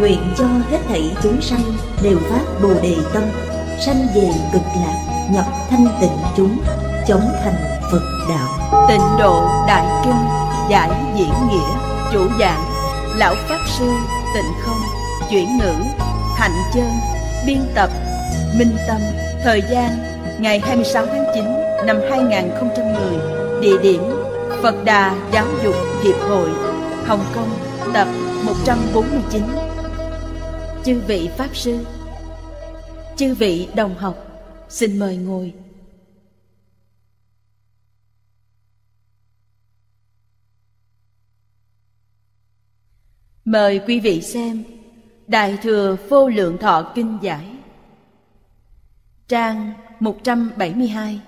nguyện cho hết thảy chúng sanh đều phát bồ đề tâm sanh về cực lạc nhập thanh tịnh chúng chống thành phật đạo tịnh độ đại kinh giải diễn nghĩa chủ giảng lão pháp sư tịnh không chuyển ngữ hạnh chân biên tập minh tâm thời gian ngày 26 tháng 9 năm 2010 địa điểm Phật Đà Giáo dục Hiệp hội Hồng Kông tập 149 chư vị pháp sư chư vị đồng học xin mời ngồi mời quý vị xem đại thừa vô lượng thọ kinh giải trang 172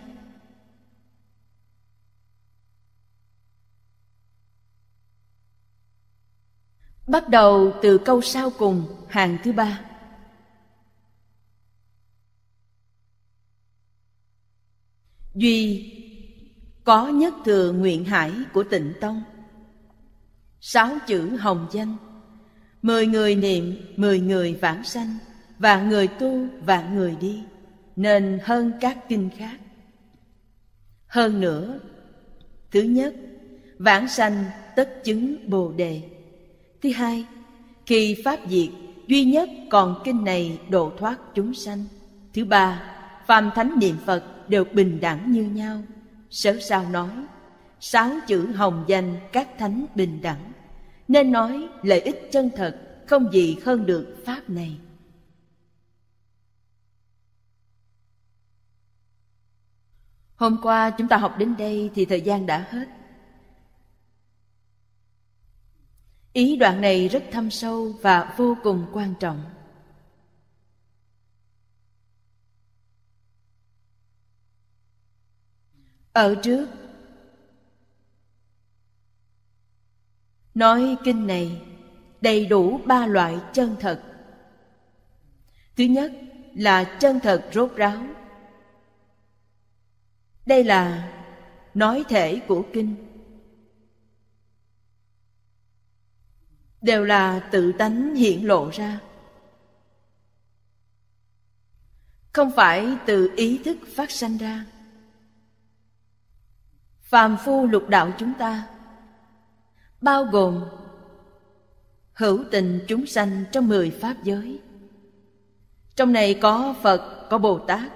bắt đầu từ câu sau cùng hàng thứ ba duy có nhất thừa nguyện hải của tịnh tông sáu chữ hồng danh mười người niệm mười người vãng sanh và người tu và người đi nên hơn các kinh khác hơn nữa thứ nhất vãng sanh tất chứng bồ đề thứ hai khi pháp diệt duy nhất còn kinh này độ thoát chúng sanh thứ ba phàm thánh niệm phật đều bình đẳng như nhau sở sao nói sáu chữ hồng danh các thánh bình đẳng nên nói lợi ích chân thật không gì hơn được pháp này hôm qua chúng ta học đến đây thì thời gian đã hết Ý đoạn này rất thâm sâu và vô cùng quan trọng. Ở trước Nói kinh này đầy đủ ba loại chân thật. Thứ nhất là chân thật rốt ráo. Đây là nói thể của kinh đều là tự tánh hiện lộ ra không phải từ ý thức phát sanh ra phàm phu lục đạo chúng ta bao gồm hữu tình chúng sanh trong mười pháp giới trong này có phật có bồ tát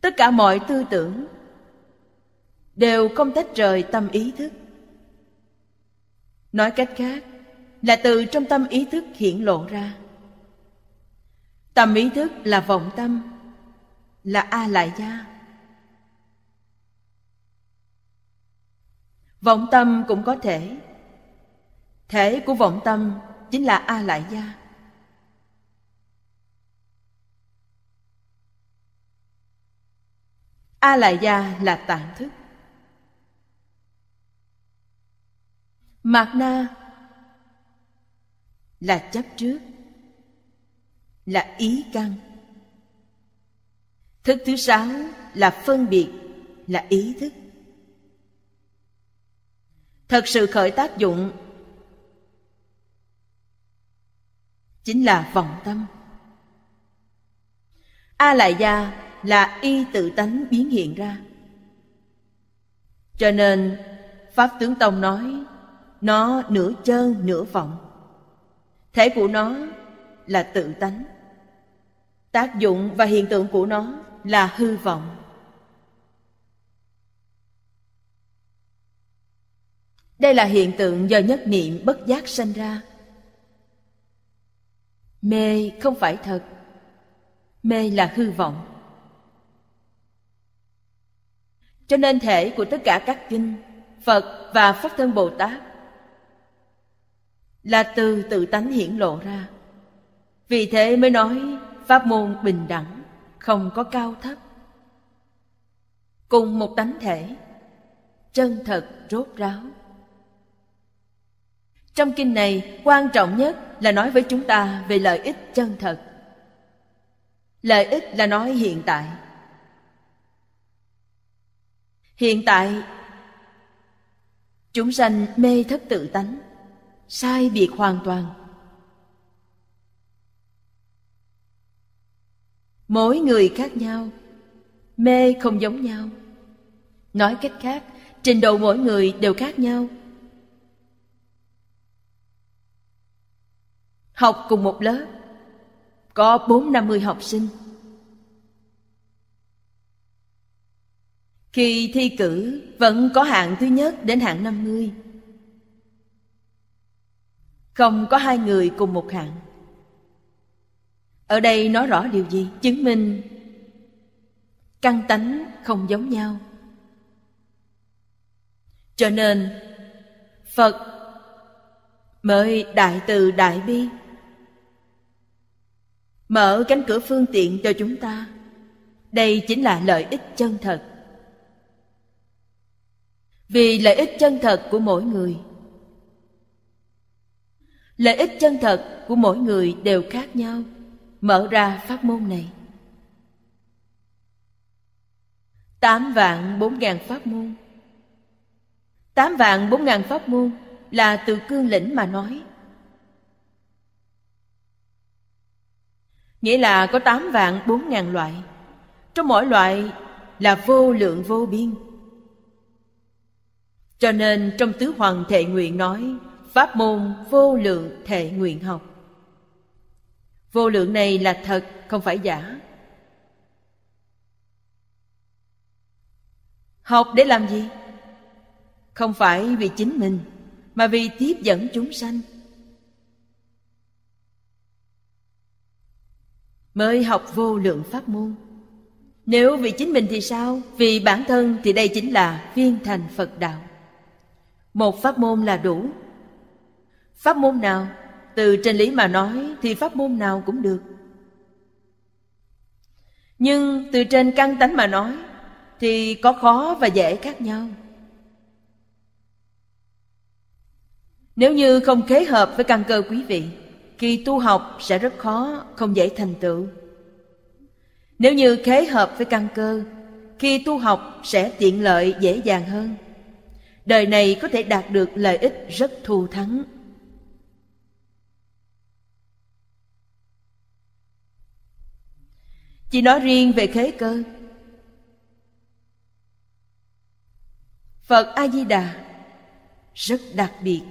tất cả mọi tư tưởng đều không tách rời tâm ý thức nói cách khác là từ trong tâm ý thức hiện lộ ra tâm ý thức là vọng tâm là a lại gia vọng tâm cũng có thể thể của vọng tâm chính là a lại gia a lại gia là tạng thức Mạt na là chấp trước, là ý căn. Thức thứ sáu là phân biệt, là ý thức. Thật sự khởi tác dụng chính là vọng tâm. A lại gia là y tự tánh biến hiện ra. Cho nên Pháp Tướng Tông nói nó nửa chơn nửa vọng thể của nó là tự tánh tác dụng và hiện tượng của nó là hư vọng đây là hiện tượng do nhất niệm bất giác sanh ra mê không phải thật mê là hư vọng cho nên thể của tất cả các kinh phật và pháp thân bồ tát là từ tự tánh hiển lộ ra vì thế mới nói pháp môn bình đẳng không có cao thấp cùng một tánh thể chân thật rốt ráo trong kinh này quan trọng nhất là nói với chúng ta về lợi ích chân thật lợi ích là nói hiện tại hiện tại chúng sanh mê thất tự tánh sai biệt hoàn toàn mỗi người khác nhau mê không giống nhau nói cách khác trình độ mỗi người đều khác nhau học cùng một lớp có bốn năm mươi học sinh khi thi cử vẫn có hạng thứ nhất đến hạng năm mươi không có hai người cùng một hạng ở đây nói rõ điều gì chứng minh căn tánh không giống nhau cho nên phật mời đại từ đại bi mở cánh cửa phương tiện cho chúng ta đây chính là lợi ích chân thật vì lợi ích chân thật của mỗi người lợi ích chân thật của mỗi người đều khác nhau mở ra pháp môn này tám vạn bốn ngàn pháp môn tám vạn bốn ngàn pháp môn là từ cương lĩnh mà nói nghĩa là có tám vạn bốn ngàn loại trong mỗi loại là vô lượng vô biên cho nên trong tứ hoàng thệ nguyện nói Pháp môn vô lượng thể nguyện học Vô lượng này là thật, không phải giả Học để làm gì? Không phải vì chính mình Mà vì tiếp dẫn chúng sanh Mới học vô lượng pháp môn Nếu vì chính mình thì sao? Vì bản thân thì đây chính là viên thành Phật Đạo Một pháp môn là đủ Pháp môn nào? Từ trên lý mà nói thì pháp môn nào cũng được. Nhưng từ trên căn tánh mà nói thì có khó và dễ khác nhau. Nếu như không kế hợp với căn cơ quý vị, khi tu học sẽ rất khó, không dễ thành tựu. Nếu như kế hợp với căn cơ, khi tu học sẽ tiện lợi dễ dàng hơn. Đời này có thể đạt được lợi ích rất thù thắng chỉ nói riêng về khế cơ phật a di đà rất đặc biệt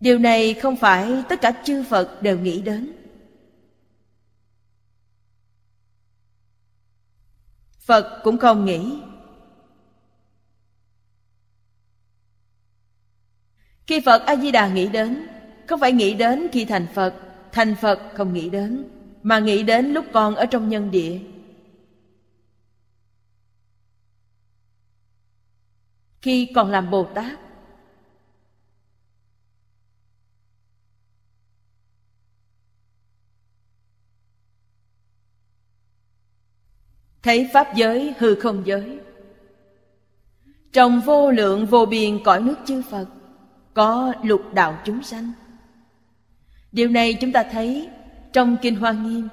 điều này không phải tất cả chư phật đều nghĩ đến phật cũng không nghĩ khi phật a di đà nghĩ đến không phải nghĩ đến khi thành phật thành phật không nghĩ đến mà nghĩ đến lúc con ở trong nhân địa khi còn làm bồ tát thấy pháp giới hư không giới trong vô lượng vô biên cõi nước chư phật có lục đạo chúng sanh điều này chúng ta thấy trong Kinh Hoa Nghiêm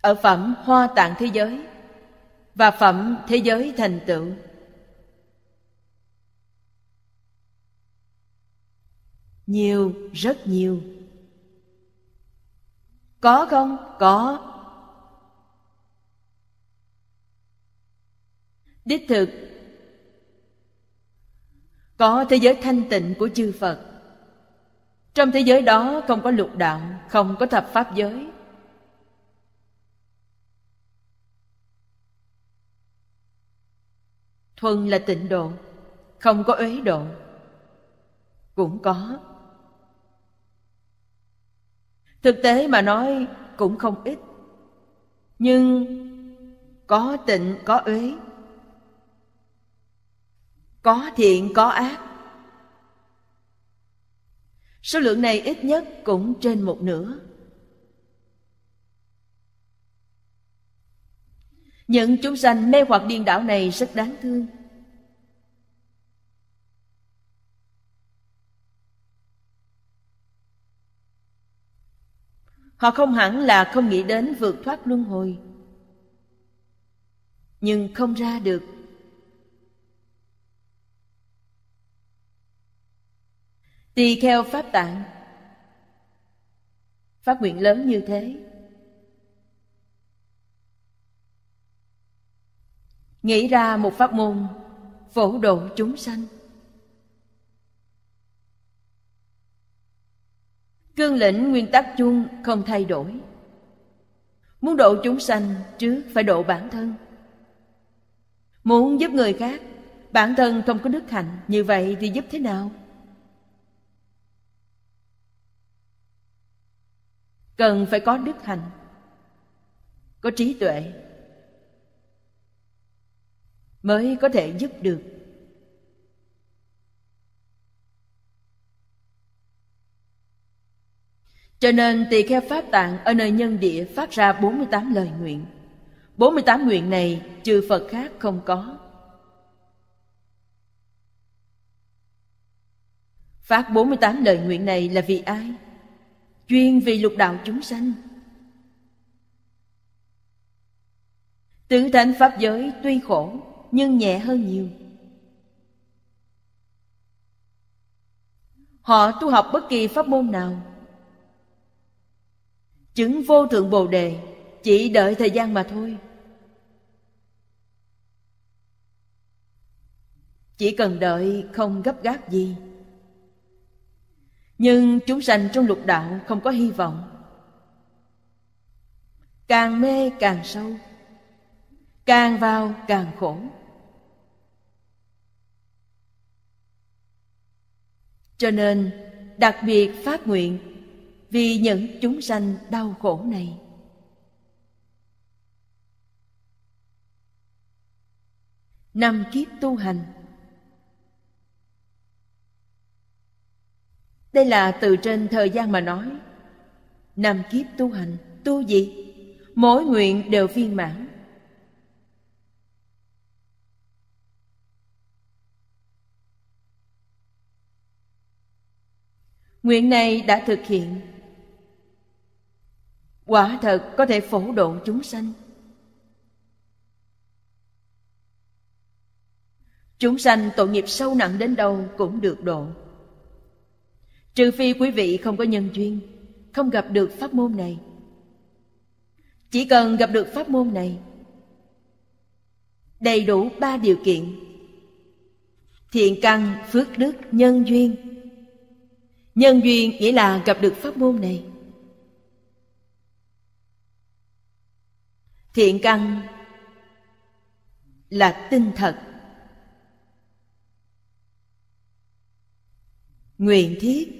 ở phẩm Hoa Tạng Thế Giới và phẩm Thế Giới Thành Tựu. Nhiều, rất nhiều. Có không? Có. Đích thực, có thế giới thanh tịnh của chư Phật trong thế giới đó không có lục đạo, không có thập pháp giới, thuần là tịnh độ không có uế độ cũng có thực tế mà nói cũng không ít nhưng có tịnh có uế có thiện có ác Số lượng này ít nhất cũng trên một nửa. Những chúng sanh mê hoặc điên đảo này rất đáng thương. Họ không hẳn là không nghĩ đến vượt thoát luân hồi, nhưng không ra được tỳ kheo pháp tạng phát nguyện lớn như thế nghĩ ra một pháp môn phổ độ chúng sanh cương lĩnh nguyên tắc chung không thay đổi muốn độ chúng sanh trước phải độ bản thân muốn giúp người khác bản thân không có đức hạnh như vậy thì giúp thế nào cần phải có đức hạnh có trí tuệ mới có thể giúp được Cho nên tỳ kheo Pháp Tạng ở nơi nhân địa phát ra 48 lời nguyện. 48 nguyện này chư Phật khác không có. Phát 48 lời nguyện này là vì ai? chuyên vì lục đạo chúng sanh Tưởng thánh pháp giới tuy khổ nhưng nhẹ hơn nhiều. Họ tu học bất kỳ pháp môn nào. Chứng vô thượng Bồ đề chỉ đợi thời gian mà thôi. Chỉ cần đợi không gấp gáp gì nhưng chúng sanh trong lục đạo không có hy vọng càng mê càng sâu càng vào càng khổ cho nên đặc biệt phát nguyện vì những chúng sanh đau khổ này năm kiếp tu hành Đây là từ trên thời gian mà nói. Năm kiếp tu hành, tu gì? Mỗi nguyện đều viên mãn. Nguyện này đã thực hiện. Quả thật có thể phổ độ chúng sanh. Chúng sanh tội nghiệp sâu nặng đến đâu cũng được độ trừ phi quý vị không có nhân duyên không gặp được pháp môn này chỉ cần gặp được pháp môn này đầy đủ ba điều kiện thiện căn phước đức nhân duyên nhân duyên nghĩa là gặp được pháp môn này thiện căn là tinh thật nguyện thiết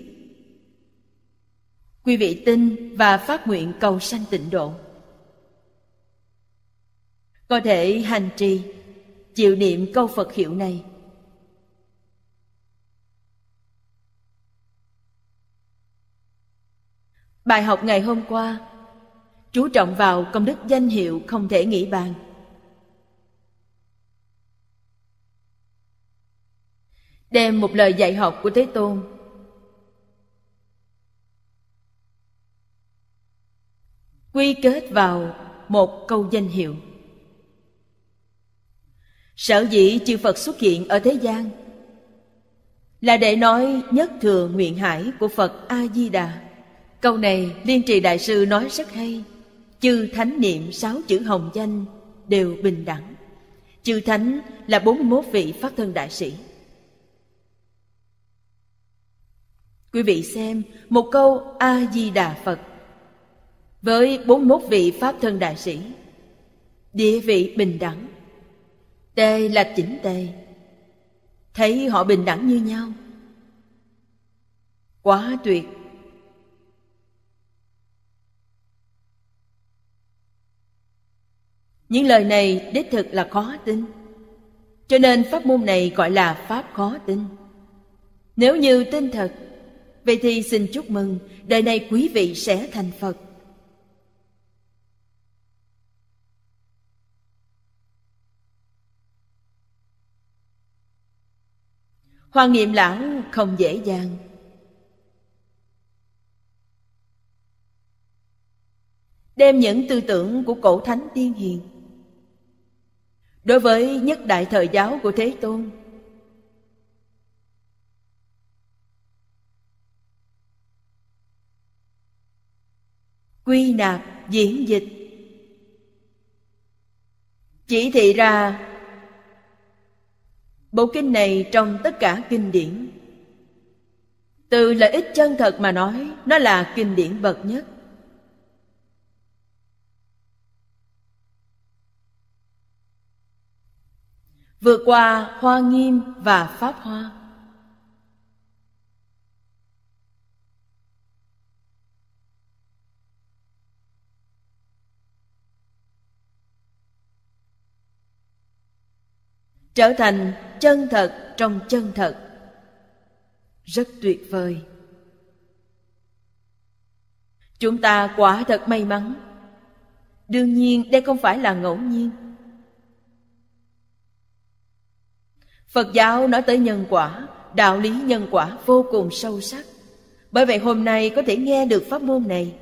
Quý vị tin và phát nguyện cầu sanh tịnh độ. Có thể hành trì, chịu niệm câu Phật hiệu này. Bài học ngày hôm qua chú trọng vào công đức danh hiệu không thể nghĩ bàn. Đem một lời dạy học của Thế Tôn quy kết vào một câu danh hiệu sở dĩ chư phật xuất hiện ở thế gian là để nói nhất thừa nguyện hải của phật a di đà câu này liên trì đại sư nói rất hay chư thánh niệm sáu chữ hồng danh đều bình đẳng chư thánh là 41 vị phát thân đại sĩ quý vị xem một câu a di đà phật với 41 vị Pháp thân đại sĩ. Địa vị bình đẳng. Tê là chỉnh tê Thấy họ bình đẳng như nhau. Quá tuyệt. Những lời này đích thực là khó tin. Cho nên pháp môn này gọi là pháp khó tin. Nếu như tin thật, vậy thì xin chúc mừng đời này quý vị sẽ thành Phật. Hoàng niệm lão không dễ dàng Đem những tư tưởng của cổ thánh tiên hiền Đối với nhất đại thời giáo của Thế Tôn Quy nạp diễn dịch Chỉ thị ra Bộ kinh này trong tất cả kinh điển Từ lợi ích chân thật mà nói Nó là kinh điển bậc nhất Vượt qua Hoa Nghiêm và Pháp Hoa trở thành chân thật trong chân thật rất tuyệt vời chúng ta quả thật may mắn đương nhiên đây không phải là ngẫu nhiên phật giáo nói tới nhân quả đạo lý nhân quả vô cùng sâu sắc bởi vậy hôm nay có thể nghe được pháp môn này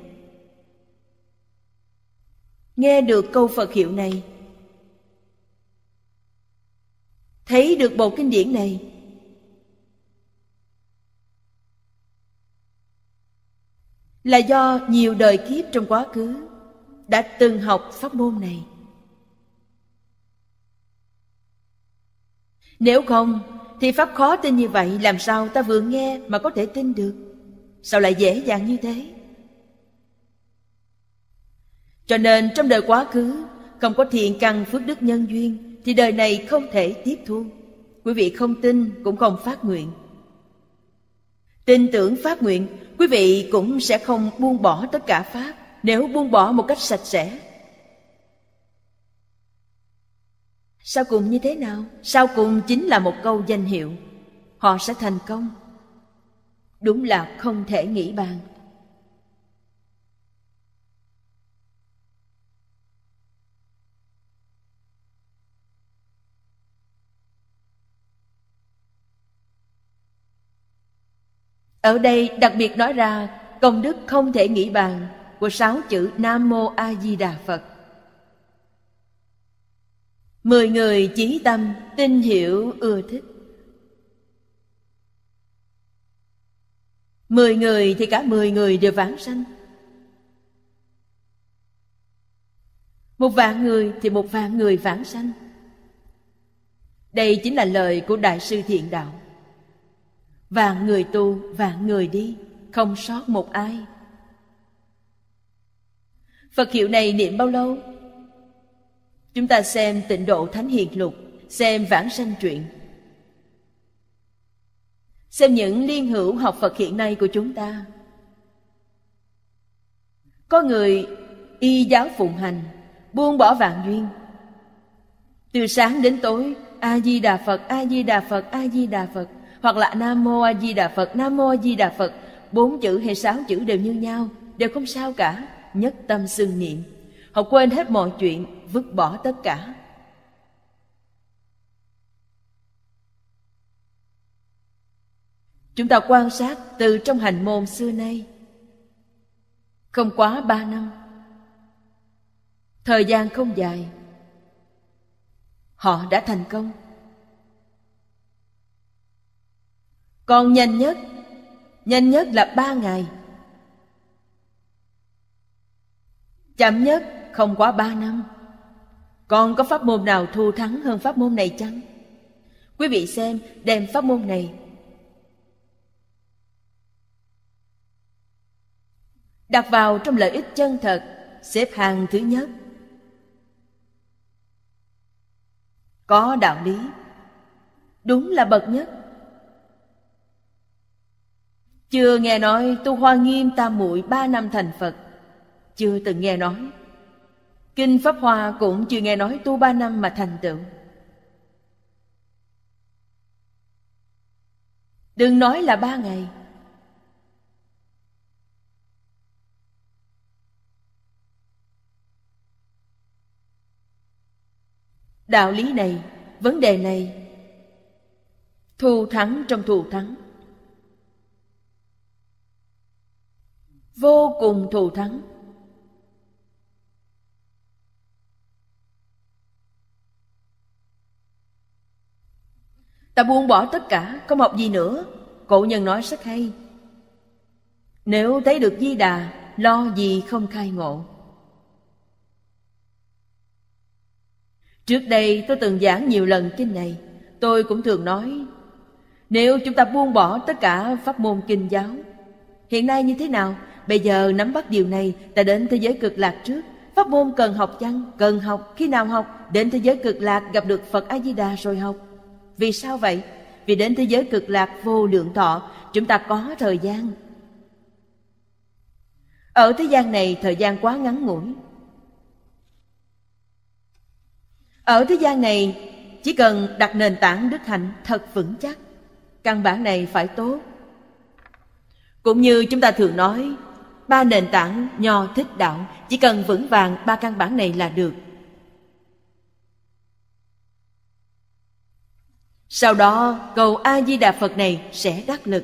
nghe được câu phật hiệu này thấy được bộ kinh điển này là do nhiều đời kiếp trong quá khứ đã từng học pháp môn này nếu không thì pháp khó tin như vậy làm sao ta vừa nghe mà có thể tin được sao lại dễ dàng như thế cho nên trong đời quá khứ không có thiện căn phước đức nhân duyên thì đời này không thể tiếp thu. Quý vị không tin cũng không phát nguyện. Tin tưởng phát nguyện, quý vị cũng sẽ không buông bỏ tất cả pháp nếu buông bỏ một cách sạch sẽ. Sau cùng như thế nào? Sau cùng chính là một câu danh hiệu. Họ sẽ thành công. Đúng là không thể nghĩ bàn. Ở đây đặc biệt nói ra công đức không thể nghĩ bàn của sáu chữ Nam Mô A Di Đà Phật. Mười người chí tâm, tin hiểu, ưa thích. Mười người thì cả mười người đều vãng sanh. Một vạn người thì một vạn người vãng sanh. Đây chính là lời của Đại sư Thiện Đạo và người tu và người đi không sót một ai phật hiệu này niệm bao lâu chúng ta xem tịnh độ thánh hiền lục xem vãng sanh truyện xem những liên hữu học phật hiện nay của chúng ta có người y giáo phụng hành buông bỏ vạn duyên từ sáng đến tối a di đà phật a di đà phật a di đà phật hoặc là nam mô a di đà phật nam mô a di đà phật bốn chữ hay sáu chữ đều như nhau đều không sao cả nhất tâm xưng niệm họ quên hết mọi chuyện vứt bỏ tất cả chúng ta quan sát từ trong hành môn xưa nay không quá ba năm thời gian không dài họ đã thành công Còn nhanh nhất, nhanh nhất là ba ngày. Chậm nhất không quá ba năm. Còn có pháp môn nào thu thắng hơn pháp môn này chăng? Quý vị xem đem pháp môn này đặt vào trong lợi ích chân thật xếp hàng thứ nhất có đạo lý đúng là bậc nhất chưa nghe nói tu hoa nghiêm tam muội ba năm thành Phật Chưa từng nghe nói Kinh Pháp Hoa cũng chưa nghe nói tu ba năm mà thành tựu Đừng nói là ba ngày Đạo lý này, vấn đề này Thù thắng trong thù thắng vô cùng thù thắng ta buông bỏ tất cả có học gì nữa cổ nhân nói rất hay nếu thấy được di đà lo gì không khai ngộ trước đây tôi từng giảng nhiều lần kinh này tôi cũng thường nói nếu chúng ta buông bỏ tất cả pháp môn kinh giáo hiện nay như thế nào Bây giờ nắm bắt điều này ta đến thế giới cực lạc trước. Pháp môn cần học chăng? Cần học. Khi nào học? Đến thế giới cực lạc gặp được Phật A-di-đà rồi học. Vì sao vậy? Vì đến thế giới cực lạc vô lượng thọ, chúng ta có thời gian. Ở thế gian này thời gian quá ngắn ngủi. Ở thế gian này chỉ cần đặt nền tảng đức hạnh thật vững chắc. Căn bản này phải tốt. Cũng như chúng ta thường nói, ba nền tảng nho thích đạo chỉ cần vững vàng ba căn bản này là được sau đó cầu a di đà phật này sẽ đắc lực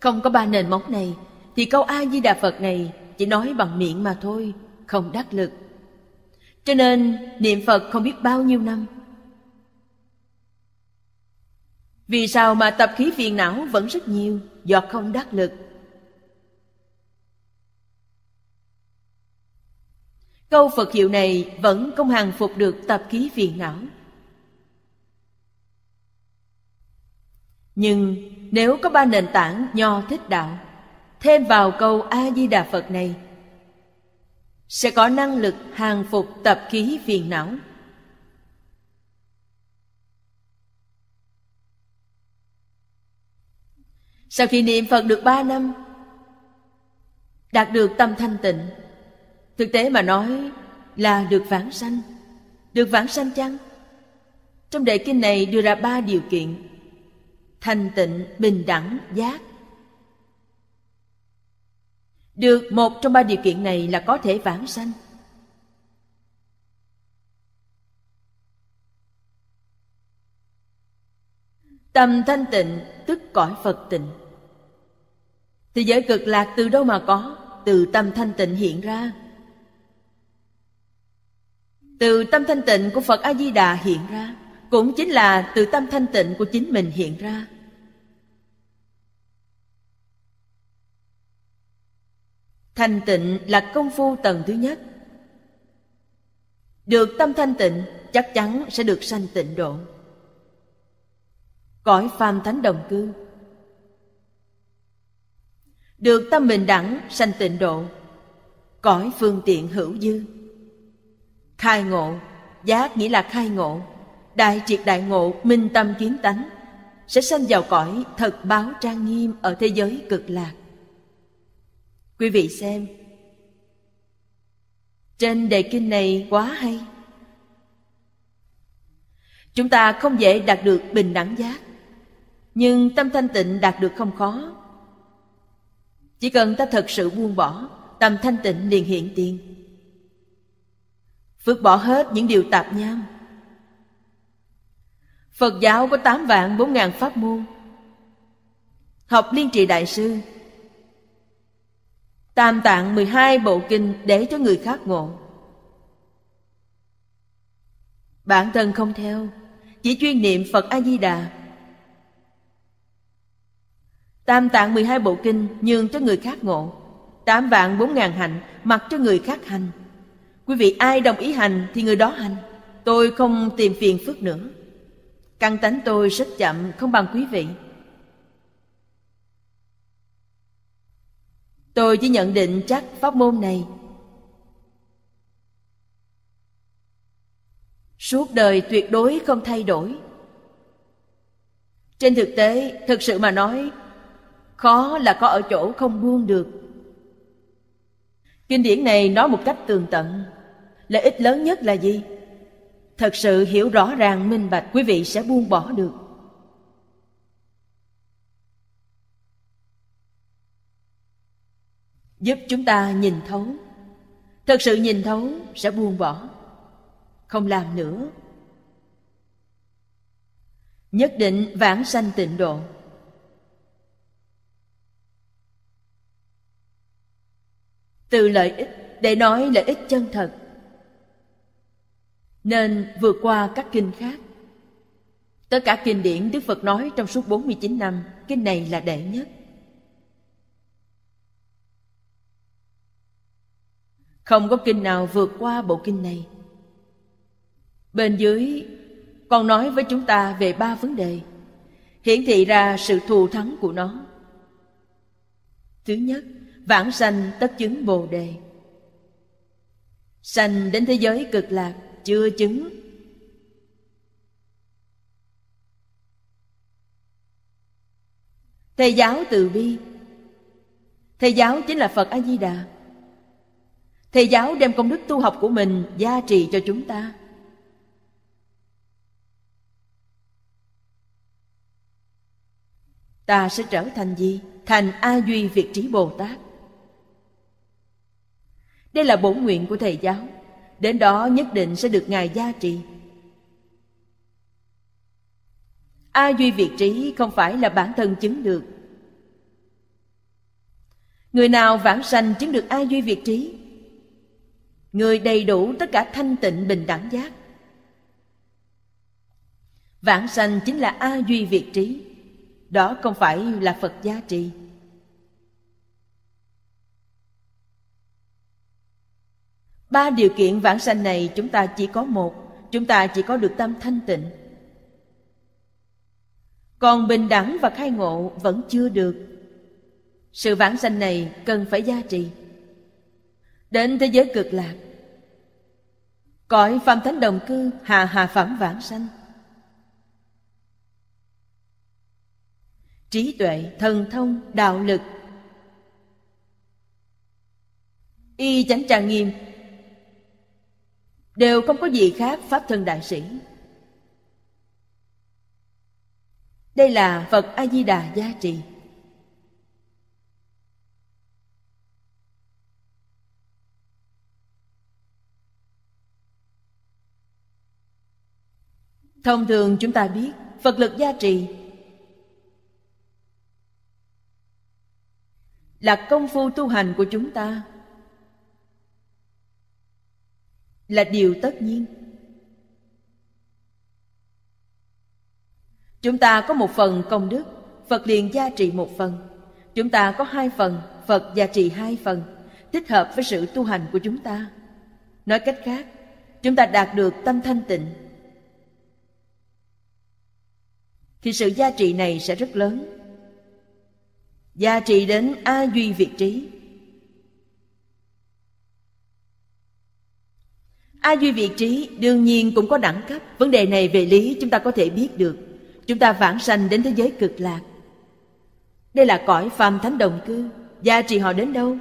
không có ba nền móng này thì câu a di đà phật này chỉ nói bằng miệng mà thôi không đắc lực cho nên niệm phật không biết bao nhiêu năm vì sao mà tập khí phiền não vẫn rất nhiều do không đắc lực Câu Phật hiệu này vẫn không hàng phục được tập ký phiền não. Nhưng nếu có ba nền tảng nho thích đạo, thêm vào câu A-di-đà Phật này, sẽ có năng lực hàng phục tập ký phiền não. Sau khi niệm Phật được ba năm, đạt được tâm thanh tịnh, thực tế mà nói là được vãng sanh được vãng sanh chăng trong đề kinh này đưa ra ba điều kiện thành tịnh bình đẳng giác được một trong ba điều kiện này là có thể vãng sanh Tâm thanh tịnh tức cõi Phật tịnh. Thì giới cực lạc từ đâu mà có? Từ tâm thanh tịnh hiện ra từ tâm thanh tịnh của phật a di đà hiện ra cũng chính là từ tâm thanh tịnh của chính mình hiện ra Thanh tịnh là công phu tầng thứ nhất. Được tâm thanh tịnh chắc chắn sẽ được sanh tịnh độ. Cõi phàm thánh đồng cư. Được tâm bình đẳng sanh tịnh độ. Cõi phương tiện hữu dư khai ngộ giác nghĩa là khai ngộ đại triệt đại ngộ minh tâm kiến tánh sẽ sanh vào cõi thật báo trang nghiêm ở thế giới cực lạc quý vị xem trên đề kinh này quá hay chúng ta không dễ đạt được bình đẳng giác nhưng tâm thanh tịnh đạt được không khó chỉ cần ta thật sự buông bỏ tâm thanh tịnh liền hiện tiền phước bỏ hết những điều tạp nham Phật giáo có 8 vạn 4 ngàn pháp môn Học liên trì đại sư Tam tạng 12 bộ kinh để cho người khác ngộ Bản thân không theo Chỉ chuyên niệm Phật A-di-đà Tam tạng 12 bộ kinh nhường cho người khác ngộ Tám vạn bốn ngàn hạnh mặc cho người khác hành Quý vị ai đồng ý hành thì người đó hành Tôi không tìm phiền phức nữa Căn tánh tôi rất chậm không bằng quý vị Tôi chỉ nhận định chắc pháp môn này Suốt đời tuyệt đối không thay đổi Trên thực tế, thực sự mà nói Khó là có ở chỗ không buông được Kinh điển này nói một cách tường tận. Lợi ích lớn nhất là gì? Thật sự hiểu rõ ràng minh bạch quý vị sẽ buông bỏ được. Giúp chúng ta nhìn thấu. Thật sự nhìn thấu sẽ buông bỏ. Không làm nữa. Nhất định vãng sanh tịnh độ. từ lợi ích để nói lợi ích chân thật nên vượt qua các kinh khác tất cả kinh điển đức phật nói trong suốt 49 năm kinh này là đệ nhất không có kinh nào vượt qua bộ kinh này bên dưới còn nói với chúng ta về ba vấn đề hiển thị ra sự thù thắng của nó thứ nhất vãng sanh tất chứng bồ đề sanh đến thế giới cực lạc chưa chứng thầy giáo từ bi thầy giáo chính là phật a di đà thầy giáo đem công đức tu học của mình gia trì cho chúng ta ta sẽ trở thành gì thành a duy việt trí bồ tát đây là bổn nguyện của thầy giáo Đến đó nhất định sẽ được Ngài gia trì A duy việt trí không phải là bản thân chứng được Người nào vãng sanh chứng được A duy việt trí Người đầy đủ tất cả thanh tịnh bình đẳng giác Vãng sanh chính là A duy việt trí Đó không phải là Phật gia trì Ba điều kiện vãng sanh này chúng ta chỉ có một, chúng ta chỉ có được tâm thanh tịnh. Còn bình đẳng và khai ngộ vẫn chưa được. Sự vãng sanh này cần phải gia trì. Đến thế giới cực lạc, cõi phàm thánh đồng cư hà hà phẩm vãng sanh. trí tuệ, thần thông, đạo lực. Y chánh trà nghiêm đều không có gì khác pháp thân đại sĩ đây là phật a di đà gia trì thông thường chúng ta biết phật lực gia trì là công phu tu hành của chúng ta là điều tất nhiên chúng ta có một phần công đức phật liền gia trị một phần chúng ta có hai phần phật gia trị hai phần thích hợp với sự tu hành của chúng ta nói cách khác chúng ta đạt được tâm thanh tịnh thì sự gia trị này sẽ rất lớn gia trị đến a duy vị trí A duy vị trí đương nhiên cũng có đẳng cấp. Vấn đề này về lý chúng ta có thể biết được. Chúng ta vãng sanh đến thế giới cực lạc. Đây là cõi phàm thánh đồng cư. Gia trì họ đến đâu?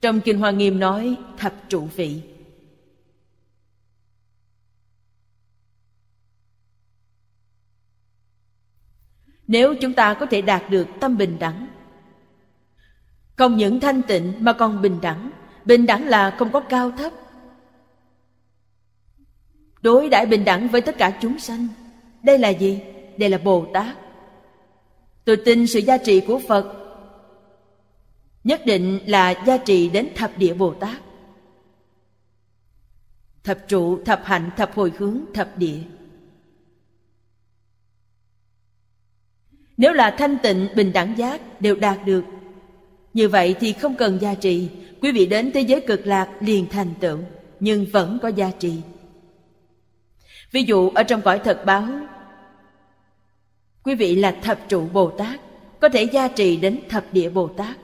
Trong Kinh Hoa Nghiêm nói thập trụ vị. Nếu chúng ta có thể đạt được tâm bình đẳng, không những thanh tịnh mà còn bình đẳng, bình đẳng là không có cao thấp đối đãi bình đẳng với tất cả chúng sanh đây là gì đây là bồ tát tôi tin sự gia trị của phật nhất định là gia trị đến thập địa bồ tát thập trụ thập hạnh thập hồi hướng thập địa nếu là thanh tịnh bình đẳng giác đều đạt được như vậy thì không cần gia trì, quý vị đến thế giới cực lạc liền thành tựu, nhưng vẫn có gia trì. Ví dụ ở trong cõi thật báo, quý vị là thập trụ Bồ Tát, có thể gia trì đến thập địa Bồ Tát.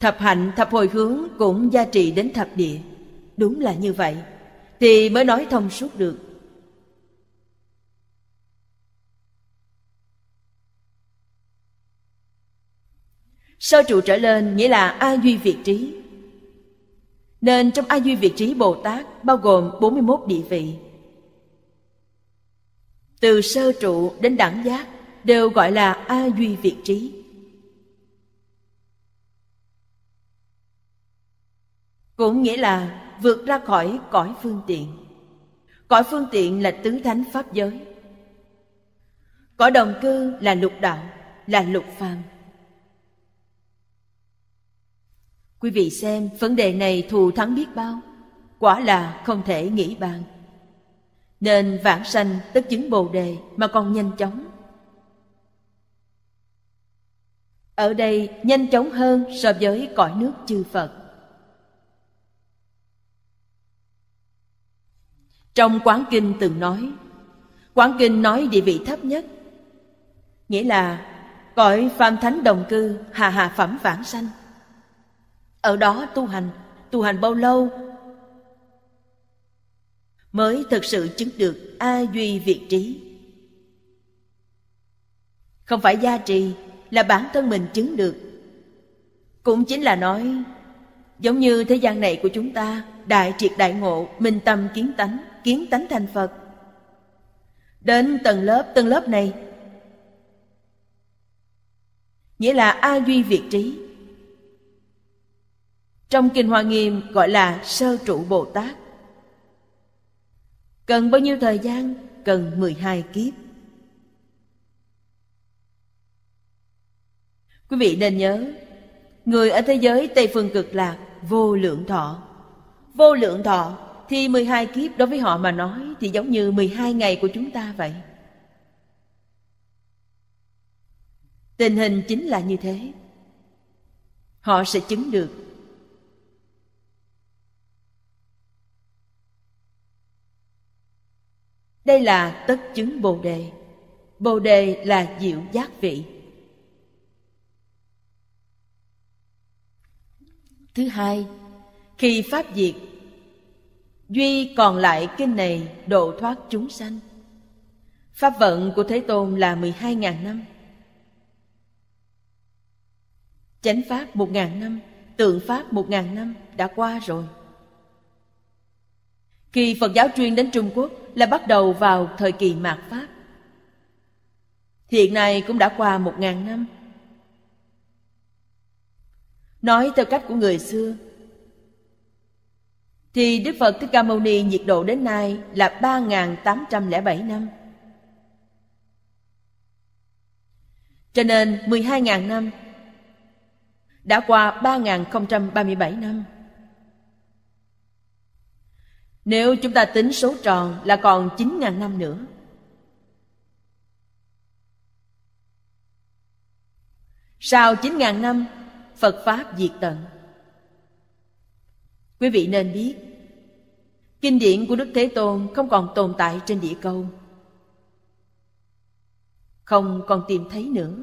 Thập hạnh, thập hồi hướng cũng gia trì đến thập địa. Đúng là như vậy, thì mới nói thông suốt được. Sơ trụ trở lên nghĩa là A Duy Việt Trí. Nên trong A Duy Việt Trí Bồ Tát bao gồm 41 địa vị. Từ sơ trụ đến đẳng giác đều gọi là A Duy Việt Trí. Cũng nghĩa là vượt ra khỏi cõi phương tiện. Cõi phương tiện là tứ thánh pháp giới. Cõi đồng cư là lục đạo, là lục phàm. Quý vị xem vấn đề này thù thắng biết bao Quả là không thể nghĩ bàn Nên vãng sanh tất chứng bồ đề mà còn nhanh chóng Ở đây nhanh chóng hơn so với cõi nước chư Phật Trong Quán Kinh từng nói Quán Kinh nói địa vị thấp nhất Nghĩa là cõi phàm thánh đồng cư hà hà phẩm vãng sanh ở đó tu hành, tu hành bao lâu mới thật sự chứng được A Duy Việt Trí? Không phải gia trì, là bản thân mình chứng được. Cũng chính là nói, giống như thế gian này của chúng ta, đại triệt đại ngộ, minh tâm kiến tánh, kiến tánh thành Phật. Đến tầng lớp, tầng lớp này, nghĩa là A Duy Việt Trí, trong kinh hoa nghiêm gọi là sơ trụ bồ tát cần bao nhiêu thời gian cần 12 kiếp quý vị nên nhớ người ở thế giới tây phương cực lạc vô lượng thọ vô lượng thọ thì 12 kiếp đối với họ mà nói thì giống như 12 ngày của chúng ta vậy. Tình hình chính là như thế. Họ sẽ chứng được Đây là tất chứng Bồ đề. Bồ đề là diệu giác vị. Thứ hai, khi pháp diệt, duy còn lại kinh này độ thoát chúng sanh. Pháp vận của Thế Tôn là 12.000 năm. Chánh pháp 1.000 năm, tượng pháp 1.000 năm đã qua rồi. Khi Phật giáo truyền đến Trung Quốc là bắt đầu vào thời kỳ mạt Pháp. Hiện nay cũng đã qua một ngàn năm. Nói theo cách của người xưa, thì Đức Phật Thích Ca Mâu Ni nhiệt độ đến nay là 3.807 năm. Cho nên 12.000 năm đã qua 3.037 năm. Nếu chúng ta tính số tròn là còn 9.000 năm nữa. Sau 9.000 năm, Phật Pháp diệt tận. Quý vị nên biết, kinh điển của Đức Thế Tôn không còn tồn tại trên địa cầu. Không còn tìm thấy nữa.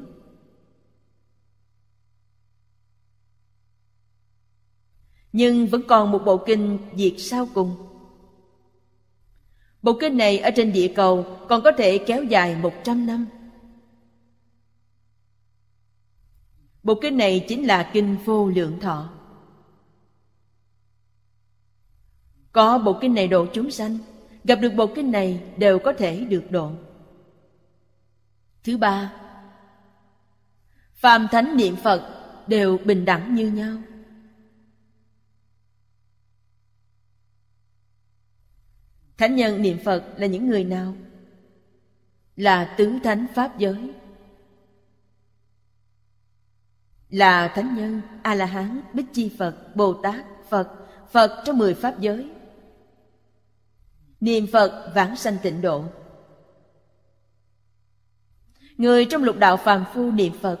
Nhưng vẫn còn một bộ kinh diệt sau cùng Bộ kinh này ở trên địa cầu còn có thể kéo dài 100 năm. Bộ kinh này chính là kinh vô lượng thọ. Có bộ kinh này độ chúng sanh, gặp được bộ kinh này đều có thể được độ. Thứ ba, phàm thánh niệm Phật đều bình đẳng như nhau. Thánh nhân niệm Phật là những người nào? Là tứ thánh Pháp giới Là thánh nhân, A-la-hán, Bích Chi Phật, Bồ Tát, Phật Phật trong mười Pháp giới Niệm Phật vãng sanh tịnh độ Người trong lục đạo phàm phu niệm Phật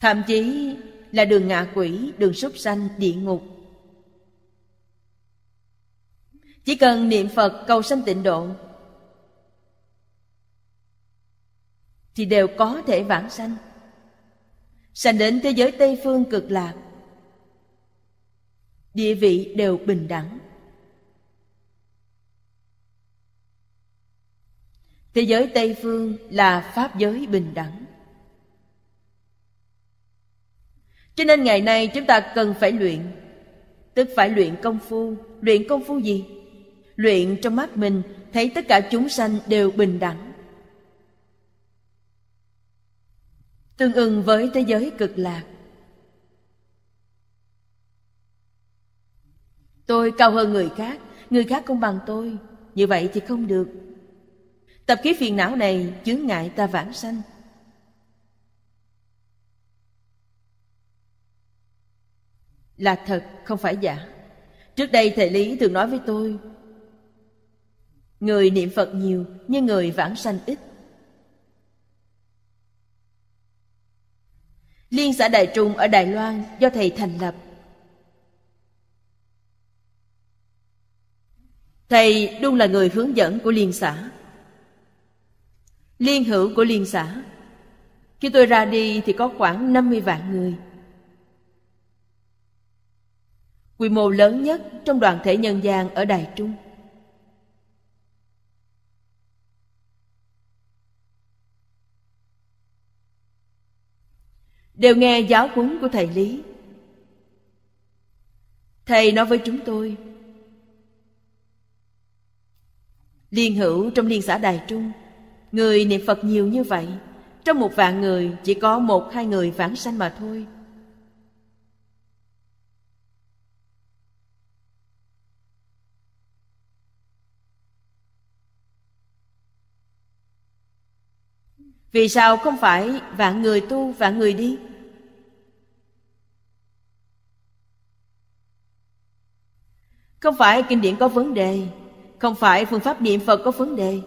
Thậm chí là đường ngạ quỷ, đường súc sanh, địa ngục Chỉ cần niệm Phật cầu sanh tịnh độ Thì đều có thể vãng sanh Sanh đến thế giới Tây Phương cực lạc Địa vị đều bình đẳng Thế giới Tây Phương là Pháp giới bình đẳng Cho nên ngày nay chúng ta cần phải luyện Tức phải luyện công phu Luyện công phu gì? luyện trong mắt mình thấy tất cả chúng sanh đều bình đẳng tương ưng với thế giới cực lạc tôi cao hơn người khác người khác công bằng tôi như vậy thì không được tập khí phiền não này chướng ngại ta vãng sanh là thật không phải giả trước đây thầy lý thường nói với tôi Người niệm Phật nhiều nhưng người vãng sanh ít. Liên xã Đại Trung ở Đài Loan do thầy thành lập. Thầy luôn là người hướng dẫn của liên xã. Liên hữu của liên xã. Khi tôi ra đi thì có khoảng 50 vạn người. Quy mô lớn nhất trong đoàn thể nhân gian ở Đài Trung. đều nghe giáo huấn của thầy lý thầy nói với chúng tôi liên hữu trong liên xã đài trung người niệm phật nhiều như vậy trong một vạn người chỉ có một hai người vãng sanh mà thôi Vì sao không phải vạn người tu vạn người đi? Không phải kinh điển có vấn đề Không phải phương pháp niệm Phật có vấn đề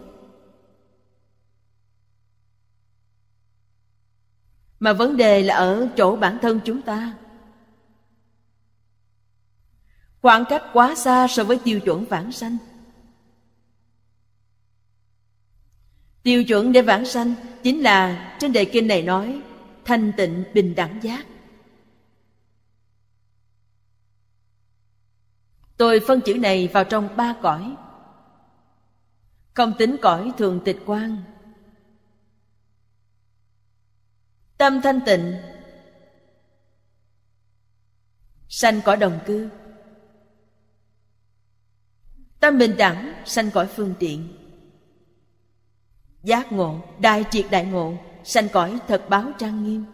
Mà vấn đề là ở chỗ bản thân chúng ta Khoảng cách quá xa so với tiêu chuẩn vãng sanh Tiêu chuẩn để vãng sanh chính là trên đề kinh này nói thanh tịnh bình đẳng giác. Tôi phân chữ này vào trong ba cõi. Không tính cõi thường tịch quan. Tâm thanh tịnh. Sanh cõi đồng cư. Tâm bình đẳng, sanh cõi phương tiện. Giác ngộ, đại triệt đại ngộ, sanh cõi thật báo trang nghiêm.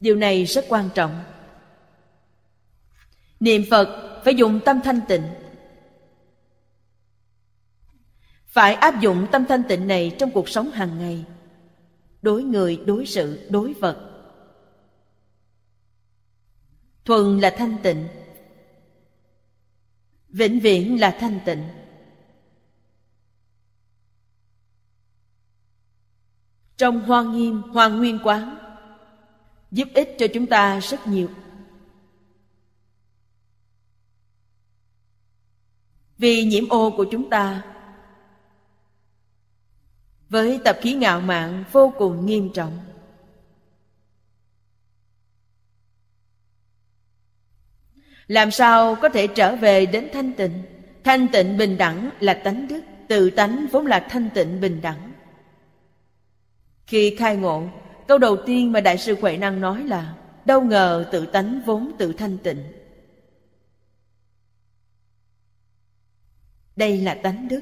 Điều này rất quan trọng. Niệm Phật phải dùng tâm thanh tịnh. Phải áp dụng tâm thanh tịnh này trong cuộc sống hàng ngày. Đối người, đối sự, đối vật thuần là thanh tịnh vĩnh viễn là thanh tịnh trong hoa nghiêm hoa nguyên quán giúp ích cho chúng ta rất nhiều vì nhiễm ô của chúng ta với tập khí ngạo mạn vô cùng nghiêm trọng làm sao có thể trở về đến thanh tịnh thanh tịnh bình đẳng là tánh đức tự tánh vốn là thanh tịnh bình đẳng khi khai ngộ câu đầu tiên mà đại sư huệ năng nói là đâu ngờ tự tánh vốn tự thanh tịnh đây là tánh đức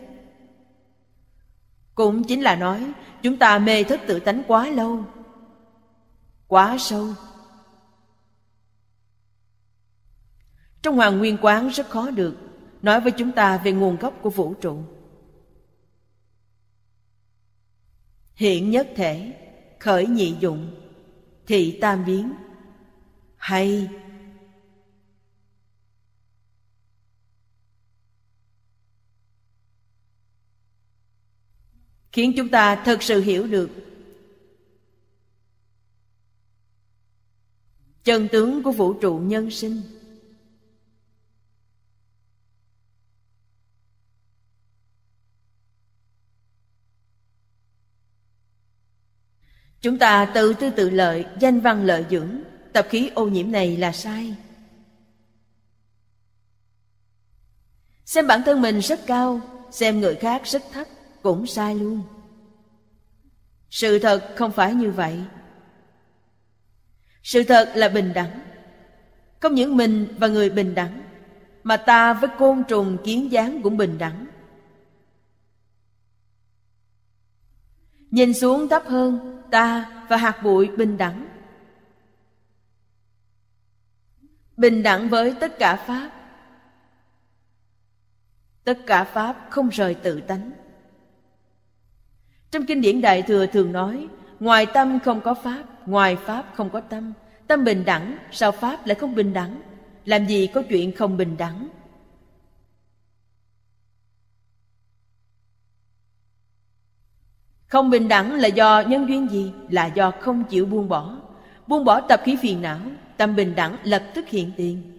cũng chính là nói chúng ta mê thức tự tánh quá lâu quá sâu trong hoàng nguyên quán rất khó được nói với chúng ta về nguồn gốc của vũ trụ hiện nhất thể khởi nhị dụng thị tam biến hay khiến chúng ta thật sự hiểu được chân tướng của vũ trụ nhân sinh Chúng ta tự tư tự lợi, danh văn lợi dưỡng, tập khí ô nhiễm này là sai. Xem bản thân mình rất cao, xem người khác rất thấp cũng sai luôn. Sự thật không phải như vậy. Sự thật là bình đẳng. Không những mình và người bình đẳng, mà ta với côn trùng kiến dáng cũng bình đẳng. nhìn xuống thấp hơn ta và hạt bụi bình đẳng bình đẳng với tất cả pháp tất cả pháp không rời tự tánh trong kinh điển đại thừa thường nói ngoài tâm không có pháp ngoài pháp không có tâm tâm bình đẳng sao pháp lại không bình đẳng làm gì có chuyện không bình đẳng Không bình đẳng là do nhân duyên gì? Là do không chịu buông bỏ. Buông bỏ tập khí phiền não, tâm bình đẳng lập tức hiện tiền.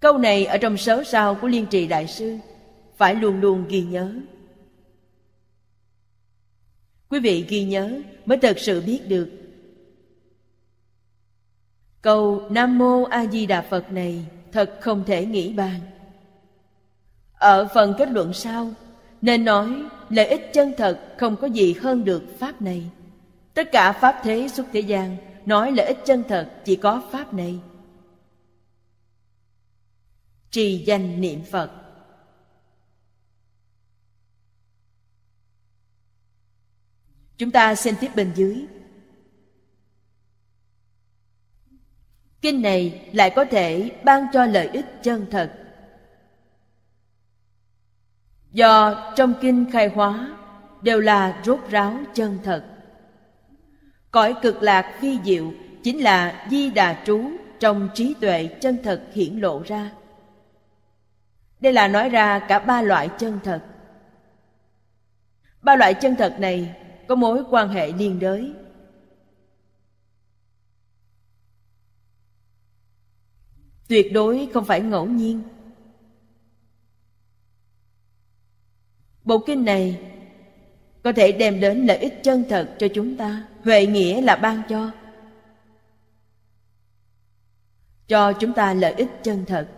Câu này ở trong sớ sao của Liên Trì Đại Sư phải luôn luôn ghi nhớ. Quý vị ghi nhớ mới thật sự biết được. Câu Nam Mô A Di Đà Phật này thật không thể nghĩ bàn ở phần kết luận sau nên nói lợi ích chân thật không có gì hơn được pháp này tất cả pháp thế xuất thế gian nói lợi ích chân thật chỉ có pháp này trì danh niệm phật chúng ta xem tiếp bên dưới Kinh này lại có thể ban cho lợi ích chân thật. Do trong kinh khai hóa đều là rốt ráo chân thật. Cõi cực lạc vi diệu chính là di đà trú trong trí tuệ chân thật hiển lộ ra. Đây là nói ra cả ba loại chân thật. Ba loại chân thật này có mối quan hệ liên đới tuyệt đối không phải ngẫu nhiên bộ kinh này có thể đem đến lợi ích chân thật cho chúng ta huệ nghĩa là ban cho cho chúng ta lợi ích chân thật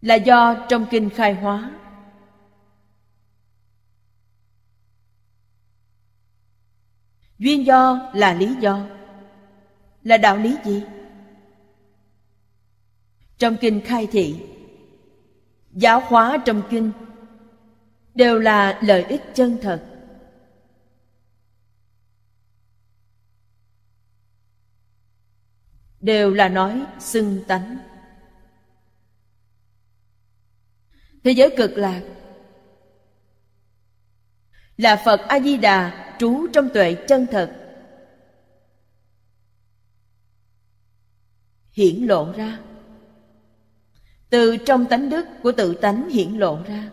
là do trong kinh khai hóa duyên do là lý do là đạo lý gì trong kinh khai thị giáo hóa trong kinh đều là lợi ích chân thật đều là nói xưng tánh thế giới cực lạc là phật a di đà trú trong tuệ chân thật hiển lộ ra từ trong tánh đức của tự tánh hiển lộ ra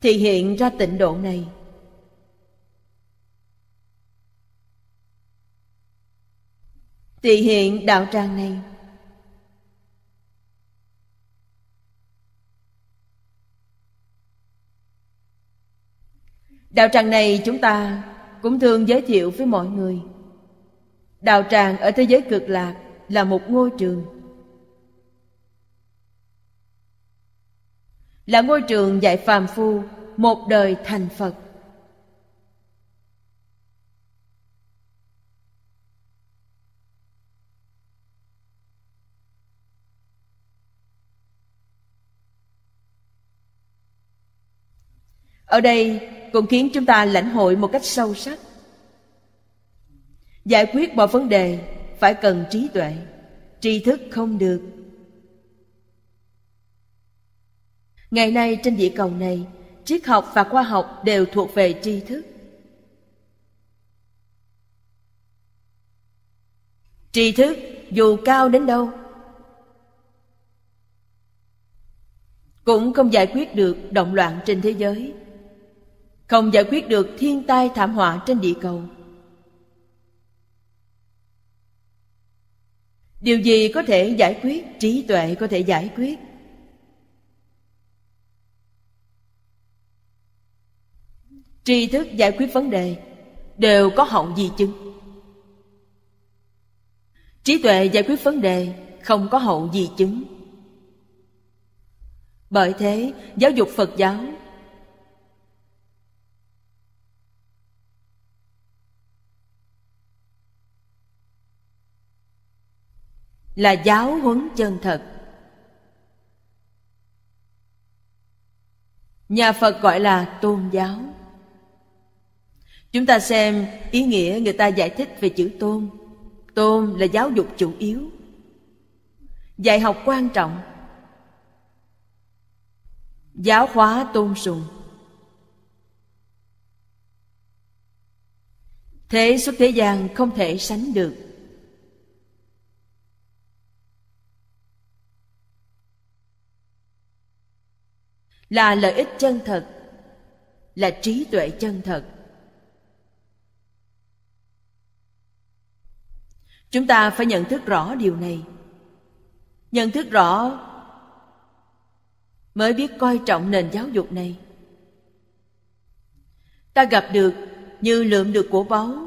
thì hiện ra tịnh độ này thì hiện đạo tràng này đạo tràng này chúng ta cũng thường giới thiệu với mọi người Đạo tràng ở thế giới cực lạc là một ngôi trường. Là ngôi trường dạy phàm phu một đời thành Phật. Ở đây cũng khiến chúng ta lãnh hội một cách sâu sắc giải quyết mọi vấn đề phải cần trí tuệ tri thức không được ngày nay trên địa cầu này triết học và khoa học đều thuộc về tri thức tri thức dù cao đến đâu cũng không giải quyết được động loạn trên thế giới không giải quyết được thiên tai thảm họa trên địa cầu điều gì có thể giải quyết trí tuệ có thể giải quyết tri thức giải quyết vấn đề đều có hậu di chứng trí tuệ giải quyết vấn đề không có hậu di chứng bởi thế giáo dục phật giáo là giáo huấn chân thật nhà phật gọi là tôn giáo chúng ta xem ý nghĩa người ta giải thích về chữ tôn tôn là giáo dục chủ yếu dạy học quan trọng giáo hóa tôn sùng thế xuất thế gian không thể sánh được là lợi ích chân thật là trí tuệ chân thật chúng ta phải nhận thức rõ điều này nhận thức rõ mới biết coi trọng nền giáo dục này ta gặp được như lượm được của báu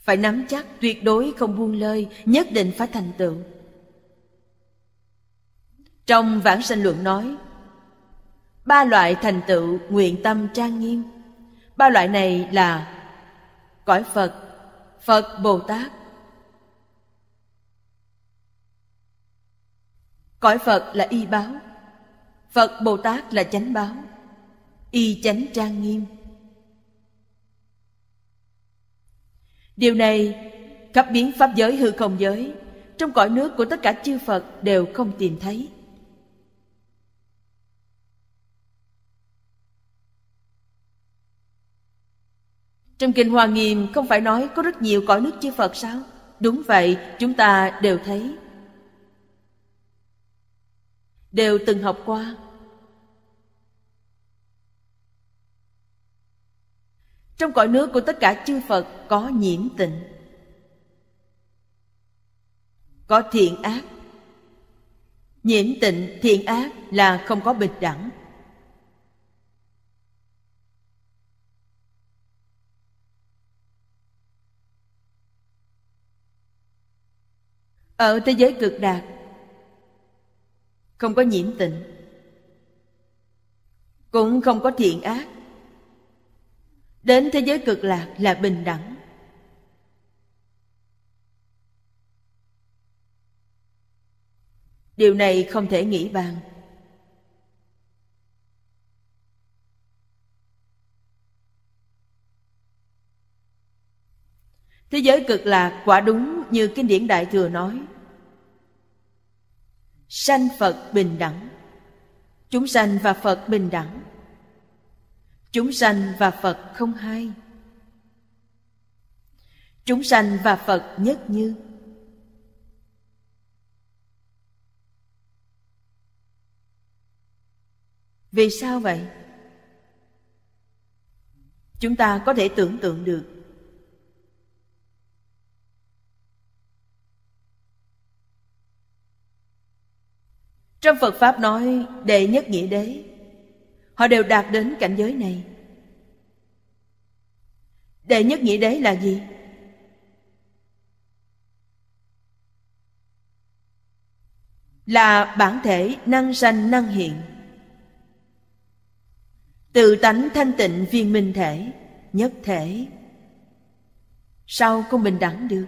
phải nắm chắc tuyệt đối không buông lơi nhất định phải thành tựu trong vãng sanh luận nói, ba loại thành tựu nguyện tâm trang nghiêm. Ba loại này là cõi Phật, Phật Bồ Tát. Cõi Phật là y báo, Phật Bồ Tát là chánh báo, y chánh trang nghiêm. Điều này khắp biến pháp giới hư không giới, trong cõi nước của tất cả chư Phật đều không tìm thấy. Trong Kinh Hoa Nghiêm không phải nói có rất nhiều cõi nước chư Phật sao? Đúng vậy, chúng ta đều thấy. Đều từng học qua. Trong cõi nước của tất cả chư Phật có nhiễm tịnh. Có thiện ác. Nhiễm tịnh, thiện ác là không có bình đẳng. ở thế giới cực đạt không có nhiễm tịnh cũng không có thiện ác đến thế giới cực lạc là bình đẳng điều này không thể nghĩ bàn thế giới cực lạc quả đúng như kinh điển Đại Thừa nói Sanh Phật bình đẳng Chúng sanh và Phật bình đẳng Chúng sanh và Phật không hai Chúng sanh và Phật nhất như Vì sao vậy? Chúng ta có thể tưởng tượng được Trong Phật Pháp nói đệ nhất nghĩa đế Họ đều đạt đến cảnh giới này Đệ nhất nghĩa đế là gì? Là bản thể năng sanh năng hiện Tự tánh thanh tịnh viên minh thể Nhất thể Sao không bình đẳng được?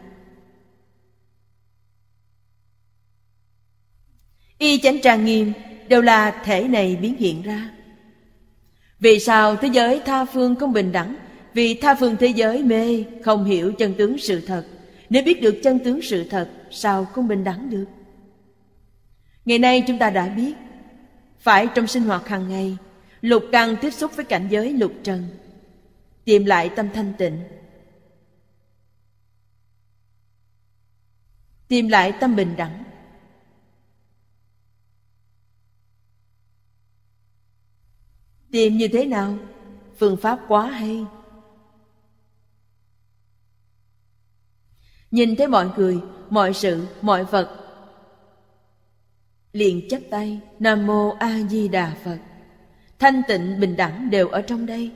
y chánh trang nghiêm đều là thể này biến hiện ra vì sao thế giới tha phương không bình đẳng vì tha phương thế giới mê không hiểu chân tướng sự thật nếu biết được chân tướng sự thật sao không bình đẳng được ngày nay chúng ta đã biết phải trong sinh hoạt hàng ngày lục căn tiếp xúc với cảnh giới lục trần tìm lại tâm thanh tịnh tìm lại tâm bình đẳng Tìm như thế nào? Phương pháp quá hay. Nhìn thấy mọi người, mọi sự, mọi vật. Liền chấp tay, Nam Mô A Di Đà Phật. Thanh tịnh bình đẳng đều ở trong đây.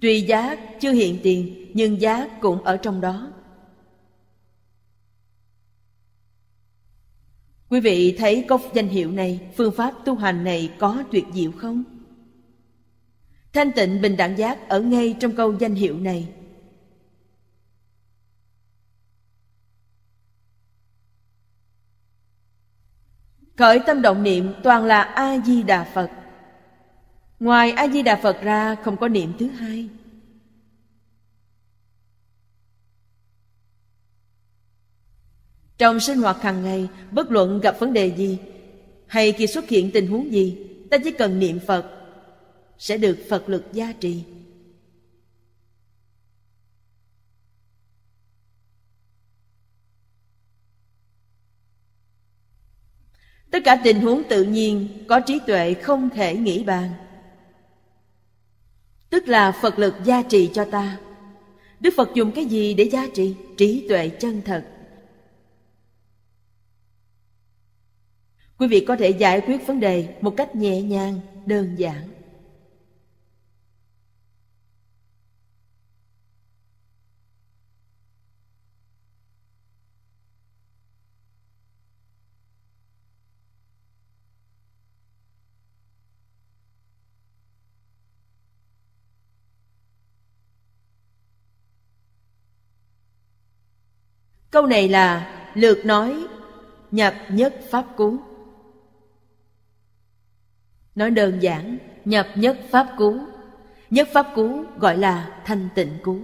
Tuy giác chưa hiện tiền, nhưng giác cũng ở trong đó. Quý vị thấy cốc danh hiệu này, phương pháp tu hành này có tuyệt diệu không? Thanh tịnh bình đẳng giác ở ngay trong câu danh hiệu này. Khởi tâm động niệm toàn là A-di-đà Phật. Ngoài A-di-đà Phật ra không có niệm thứ hai. Trong sinh hoạt hàng ngày, bất luận gặp vấn đề gì, hay khi xuất hiện tình huống gì, ta chỉ cần niệm Phật, sẽ được Phật lực gia trì. Tất cả tình huống tự nhiên có trí tuệ không thể nghĩ bàn. Tức là Phật lực gia trì cho ta. Đức Phật dùng cái gì để gia trì? Trí tuệ chân thật. Quý vị có thể giải quyết vấn đề một cách nhẹ nhàng, đơn giản. Câu này là lược nói nhập nhất pháp cuốn. Nói đơn giản, nhập nhất pháp cú. Nhất pháp cú gọi là thanh tịnh cú.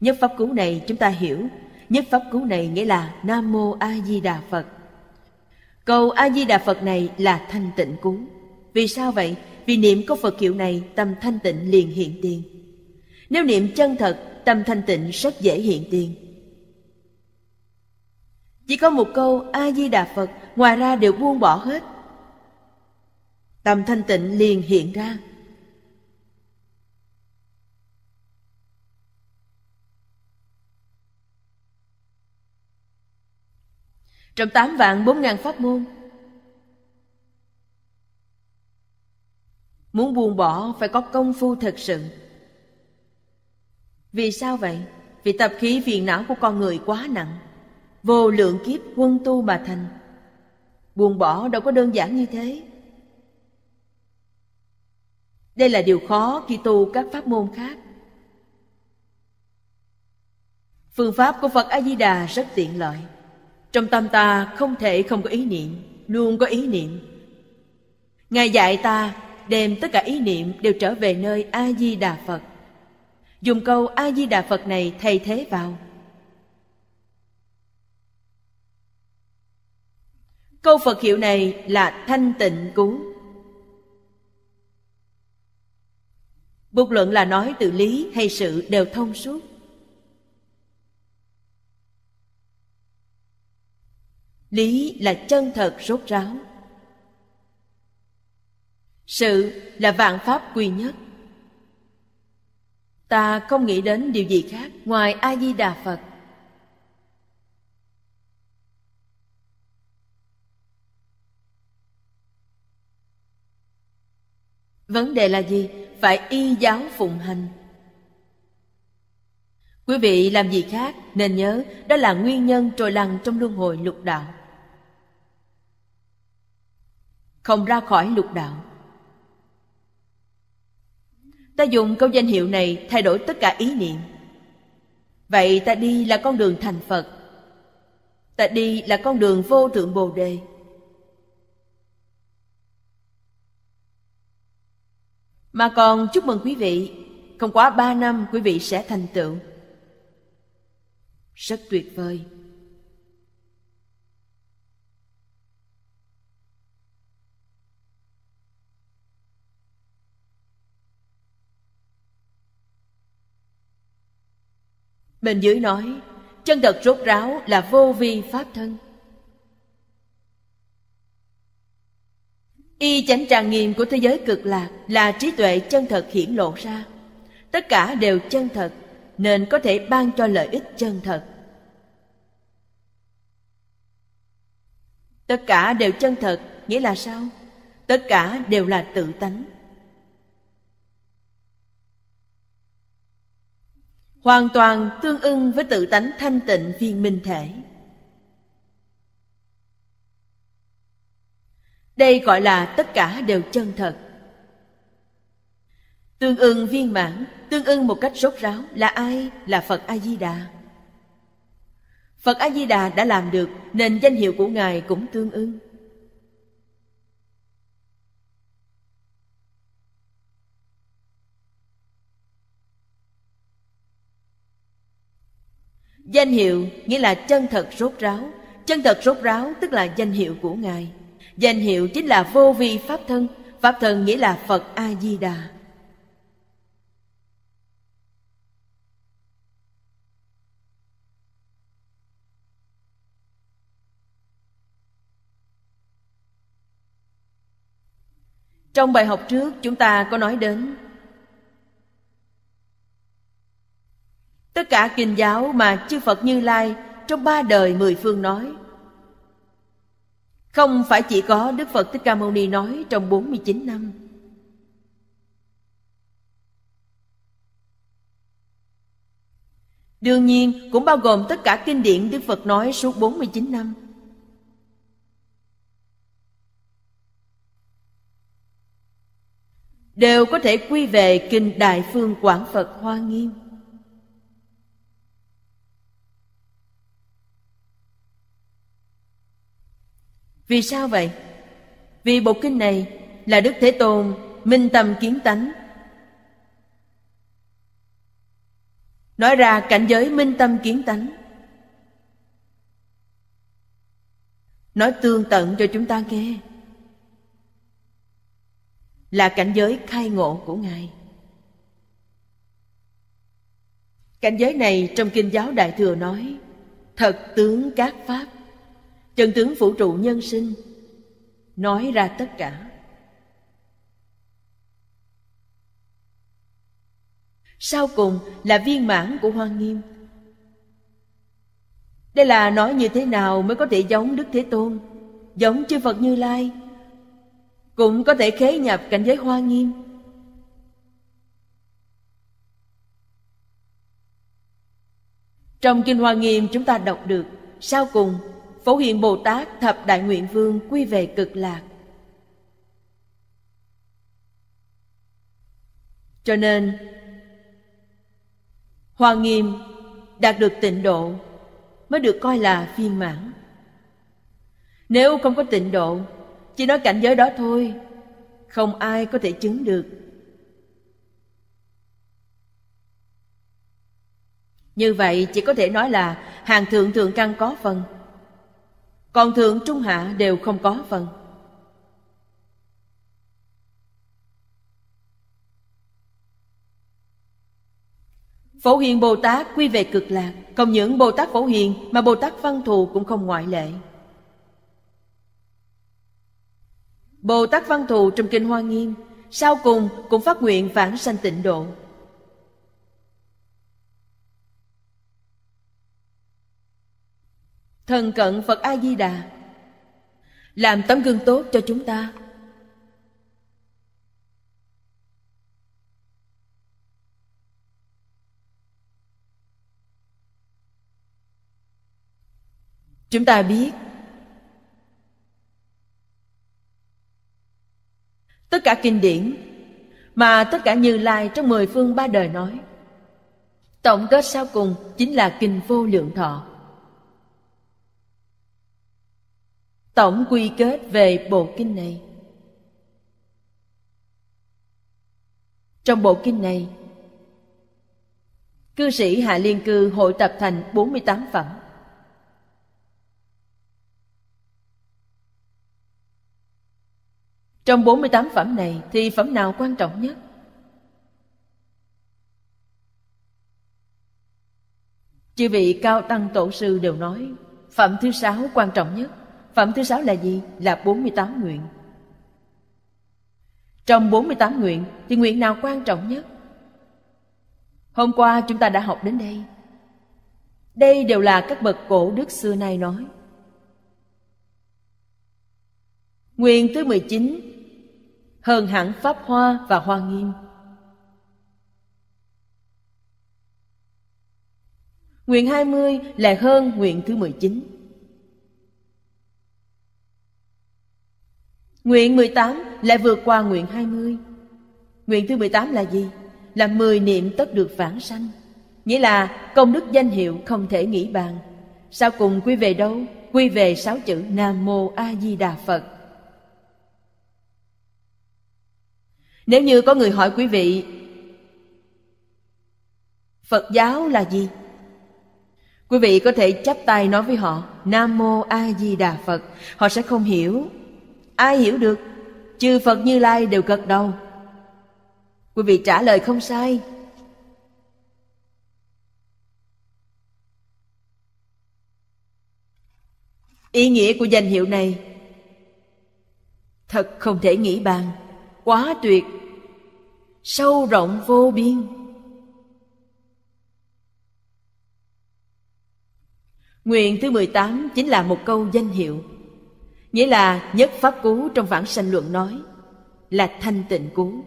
Nhất pháp cú này chúng ta hiểu, nhất pháp cú này nghĩa là Nam mô A Di Đà Phật. Cầu A Di Đà Phật này là thanh tịnh cú. Vì sao vậy? Vì niệm có Phật hiệu này, tâm thanh tịnh liền hiện tiền. Nếu niệm chân thật, tâm thanh tịnh rất dễ hiện tiền. Chỉ có một câu A Di Đà Phật, ngoài ra đều buông bỏ hết, Tâm thanh tịnh liền hiện ra. Trong tám vạn bốn ngàn pháp môn Muốn buông bỏ phải có công phu thật sự Vì sao vậy? Vì tập khí phiền não của con người quá nặng Vô lượng kiếp quân tu mà thành Buông bỏ đâu có đơn giản như thế đây là điều khó khi tu các pháp môn khác. Phương pháp của Phật A-di-đà rất tiện lợi. Trong tâm ta không thể không có ý niệm, luôn có ý niệm. Ngài dạy ta đem tất cả ý niệm đều trở về nơi A-di-đà Phật. Dùng câu A-di-đà Phật này thay thế vào. Câu Phật hiệu này là thanh tịnh cứu. Bục luận là nói từ lý hay sự đều thông suốt. Lý là chân thật rốt ráo. Sự là vạn pháp quy nhất. Ta không nghĩ đến điều gì khác ngoài A-di-đà Phật. Vấn đề là gì? phải y giáo phụng hành quý vị làm gì khác nên nhớ đó là nguyên nhân trồi lăn trong luân hồi lục đạo không ra khỏi lục đạo ta dùng câu danh hiệu này thay đổi tất cả ý niệm vậy ta đi là con đường thành phật ta đi là con đường vô thượng bồ đề Mà còn chúc mừng quý vị, không quá ba năm quý vị sẽ thành tựu. Rất tuyệt vời. Bên dưới nói, chân thật rốt ráo là vô vi pháp thân. Y chánh trang nghiêm của thế giới cực lạc là trí tuệ chân thật hiển lộ ra. Tất cả đều chân thật, nên có thể ban cho lợi ích chân thật. Tất cả đều chân thật, nghĩa là sao? Tất cả đều là tự tánh. Hoàn toàn tương ưng với tự tánh thanh tịnh viên minh thể. Đây gọi là tất cả đều chân thật. Tương ưng viên mãn, tương ưng một cách rốt ráo là ai? Là Phật A-di-đà. Phật A-di-đà đã làm được nên danh hiệu của Ngài cũng tương ưng. Danh hiệu nghĩa là chân thật rốt ráo Chân thật rốt ráo tức là danh hiệu của Ngài danh hiệu chính là vô vi pháp thân pháp thân nghĩa là phật a di đà trong bài học trước chúng ta có nói đến tất cả kinh giáo mà chư phật như lai trong ba đời mười phương nói không phải chỉ có Đức Phật Thích Ca Mâu Ni nói trong 49 năm Đương nhiên cũng bao gồm tất cả kinh điển Đức Phật nói suốt 49 năm Đều có thể quy về Kinh Đại Phương Quảng Phật Hoa Nghiêm Vì sao vậy? Vì bộ kinh này là Đức Thế Tôn minh tâm kiến tánh. Nói ra cảnh giới minh tâm kiến tánh. Nói tương tận cho chúng ta nghe. Là cảnh giới khai ngộ của Ngài. Cảnh giới này trong Kinh giáo Đại Thừa nói Thật tướng các Pháp chân tướng vũ trụ nhân sinh nói ra tất cả sau cùng là viên mãn của hoa nghiêm đây là nói như thế nào mới có thể giống đức thế tôn giống chư phật như lai cũng có thể khế nhập cảnh giới hoa nghiêm trong kinh hoa nghiêm chúng ta đọc được sau cùng Phổ hiện Bồ Tát thập đại nguyện vương quy về cực lạc. Cho nên Hoa nghiêm đạt được tịnh độ mới được coi là viên mãn. Nếu không có tịnh độ, chỉ nói cảnh giới đó thôi, không ai có thể chứng được. Như vậy chỉ có thể nói là hàng thượng thượng căn có phần còn thượng trung hạ đều không có phần Phổ Hiền Bồ Tát quy về cực lạc Không những Bồ Tát Phổ Hiền Mà Bồ Tát Văn Thù cũng không ngoại lệ Bồ Tát Văn Thù trong Kinh Hoa Nghiêm Sau cùng cũng phát nguyện vãng sanh tịnh độ thần cận phật a di đà làm tấm gương tốt cho chúng ta chúng ta biết tất cả kinh điển mà tất cả như lai trong mười phương ba đời nói tổng kết sau cùng chính là kinh vô lượng thọ Tổng quy kết về bộ kinh này Trong bộ kinh này Cư sĩ Hạ Liên Cư hội tập thành 48 phẩm Trong 48 phẩm này thì phẩm nào quan trọng nhất? Chư vị cao tăng tổ sư đều nói Phẩm thứ sáu quan trọng nhất Phẩm thứ sáu là gì? Là 48 nguyện. Trong 48 nguyện thì nguyện nào quan trọng nhất? Hôm qua chúng ta đã học đến đây. Đây đều là các bậc cổ đức xưa nay nói. Nguyện thứ 19 Hơn hẳn Pháp Hoa và Hoa Nghiêm Nguyện 20 là hơn nguyện thứ 19 Nguyện 18 lại vượt qua nguyện 20. Nguyện thứ 18 là gì? Là 10 niệm tất được vãng sanh. Nghĩa là công đức danh hiệu không thể nghĩ bàn. Sao cùng quy về đâu? Quy về sáu chữ Nam Mô A Di Đà Phật. Nếu như có người hỏi quý vị Phật giáo là gì? Quý vị có thể chắp tay nói với họ Nam Mô A Di Đà Phật Họ sẽ không hiểu Ai hiểu được? Chư Phật Như Lai đều gật đầu. Quý vị trả lời không sai. Ý nghĩa của danh hiệu này thật không thể nghĩ bàn, quá tuyệt, sâu rộng vô biên. Nguyện thứ 18 chính là một câu danh hiệu nghĩa là nhất pháp cú trong vãng sanh luận nói là thanh tịnh cú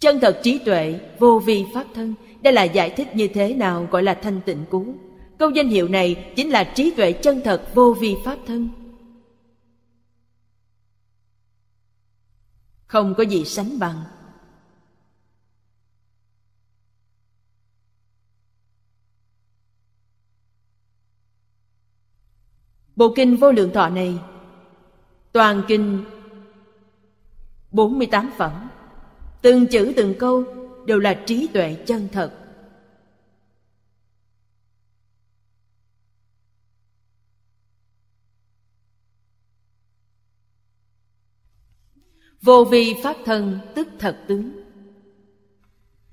chân thật trí tuệ vô vi pháp thân đây là giải thích như thế nào gọi là thanh tịnh cú câu danh hiệu này chính là trí tuệ chân thật vô vi pháp thân không có gì sánh bằng Bộ kinh vô lượng thọ này Toàn kinh 48 phẩm Từng chữ từng câu đều là trí tuệ chân thật Vô vi pháp thân tức thật tướng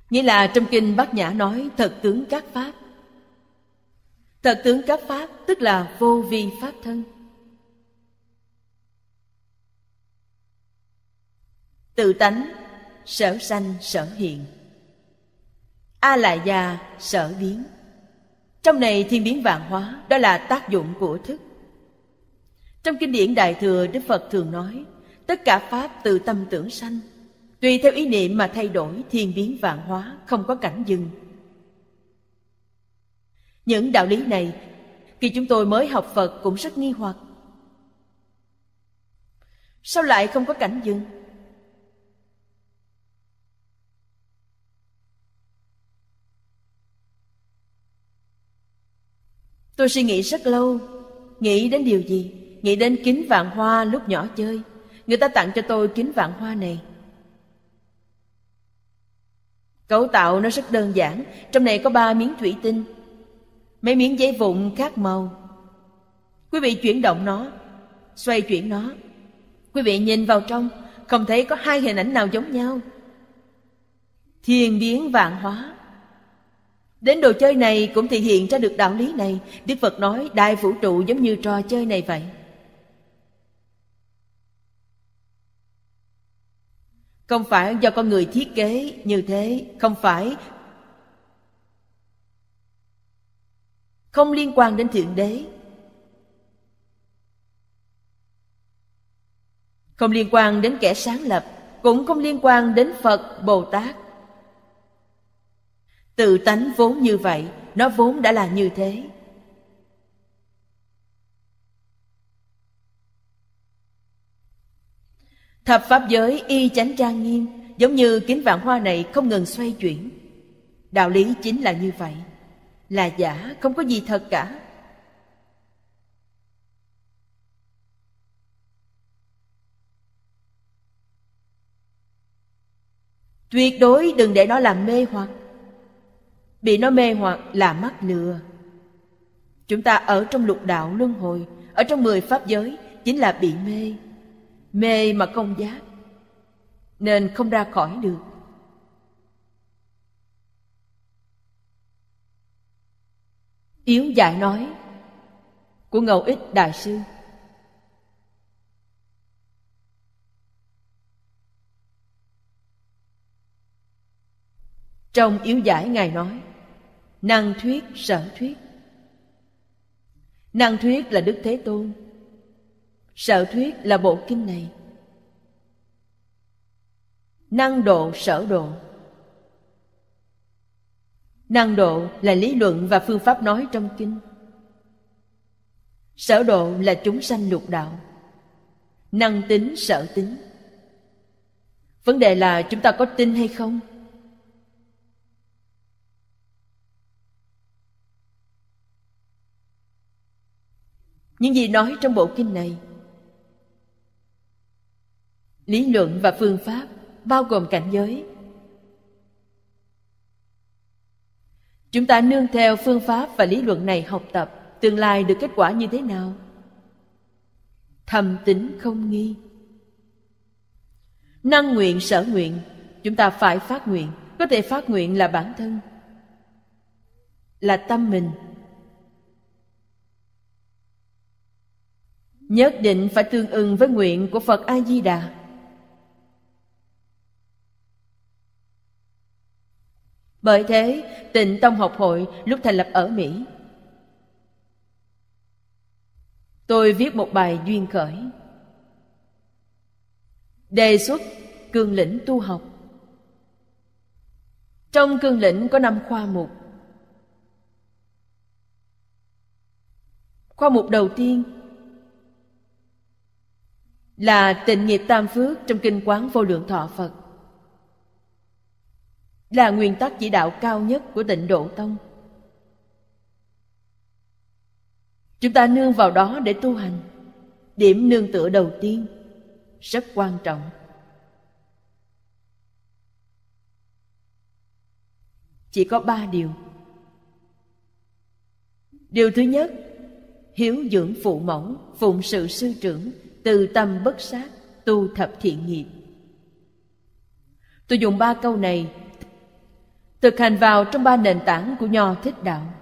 Nghĩa là trong kinh Bát Nhã nói thật tướng các pháp Thật tướng các pháp tức là vô vi pháp thân. Tự tánh, sở sanh sở hiện. A la già sở biến. Trong này thiên biến vạn hóa, đó là tác dụng của thức. Trong kinh điển Đại Thừa, Đức Phật thường nói, tất cả pháp từ tâm tưởng sanh, tùy theo ý niệm mà thay đổi thiên biến vạn hóa, không có cảnh dừng, những đạo lý này, khi chúng tôi mới học Phật cũng rất nghi hoặc. Sao lại không có cảnh dừng? Tôi suy nghĩ rất lâu, nghĩ đến điều gì? Nghĩ đến kính vạn hoa lúc nhỏ chơi. Người ta tặng cho tôi kính vạn hoa này. Cấu tạo nó rất đơn giản, trong này có ba miếng thủy tinh, Mấy miếng giấy vụn khác màu Quý vị chuyển động nó Xoay chuyển nó Quý vị nhìn vào trong Không thấy có hai hình ảnh nào giống nhau Thiên biến vạn hóa Đến đồ chơi này cũng thể hiện ra được đạo lý này Đức Phật nói đại vũ trụ giống như trò chơi này vậy Không phải do con người thiết kế như thế Không phải không liên quan đến thượng đế không liên quan đến kẻ sáng lập cũng không liên quan đến phật bồ tát tự tánh vốn như vậy nó vốn đã là như thế thập pháp giới y chánh trang nghiêm giống như kính vạn hoa này không ngừng xoay chuyển đạo lý chính là như vậy là giả không có gì thật cả tuyệt đối đừng để nó làm mê hoặc bị nó mê hoặc là mắc lừa chúng ta ở trong lục đạo luân hồi ở trong mười pháp giới chính là bị mê mê mà không giác nên không ra khỏi được Yếu giải nói của Ngầu Ích Đại Sư Trong yếu giải Ngài nói Năng thuyết sở thuyết Năng thuyết là Đức Thế Tôn Sở thuyết là bộ kinh này Năng độ sở độ năng độ là lý luận và phương pháp nói trong kinh sở độ là chúng sanh lục đạo năng tính sở tính vấn đề là chúng ta có tin hay không những gì nói trong bộ kinh này lý luận và phương pháp bao gồm cảnh giới Chúng ta nương theo phương pháp và lý luận này học tập, tương lai được kết quả như thế nào? Thầm tính không nghi. Năng nguyện sở nguyện, chúng ta phải phát nguyện, có thể phát nguyện là bản thân, là tâm mình. Nhất định phải tương ưng với nguyện của Phật A Di Đà. Bởi thế, tịnh tông học hội lúc thành lập ở Mỹ. Tôi viết một bài duyên khởi. Đề xuất cương lĩnh tu học. Trong cương lĩnh có năm khoa mục. Khoa mục đầu tiên là tịnh nghiệp tam phước trong kinh quán vô lượng thọ Phật là nguyên tắc chỉ đạo cao nhất của tịnh độ tông chúng ta nương vào đó để tu hành điểm nương tựa đầu tiên rất quan trọng chỉ có ba điều điều thứ nhất hiếu dưỡng phụ mẫu phụng sự sư trưởng từ tâm bất sát tu thập thiện nghiệp tôi dùng ba câu này thực hành vào trong ba nền tảng của nho thích đạo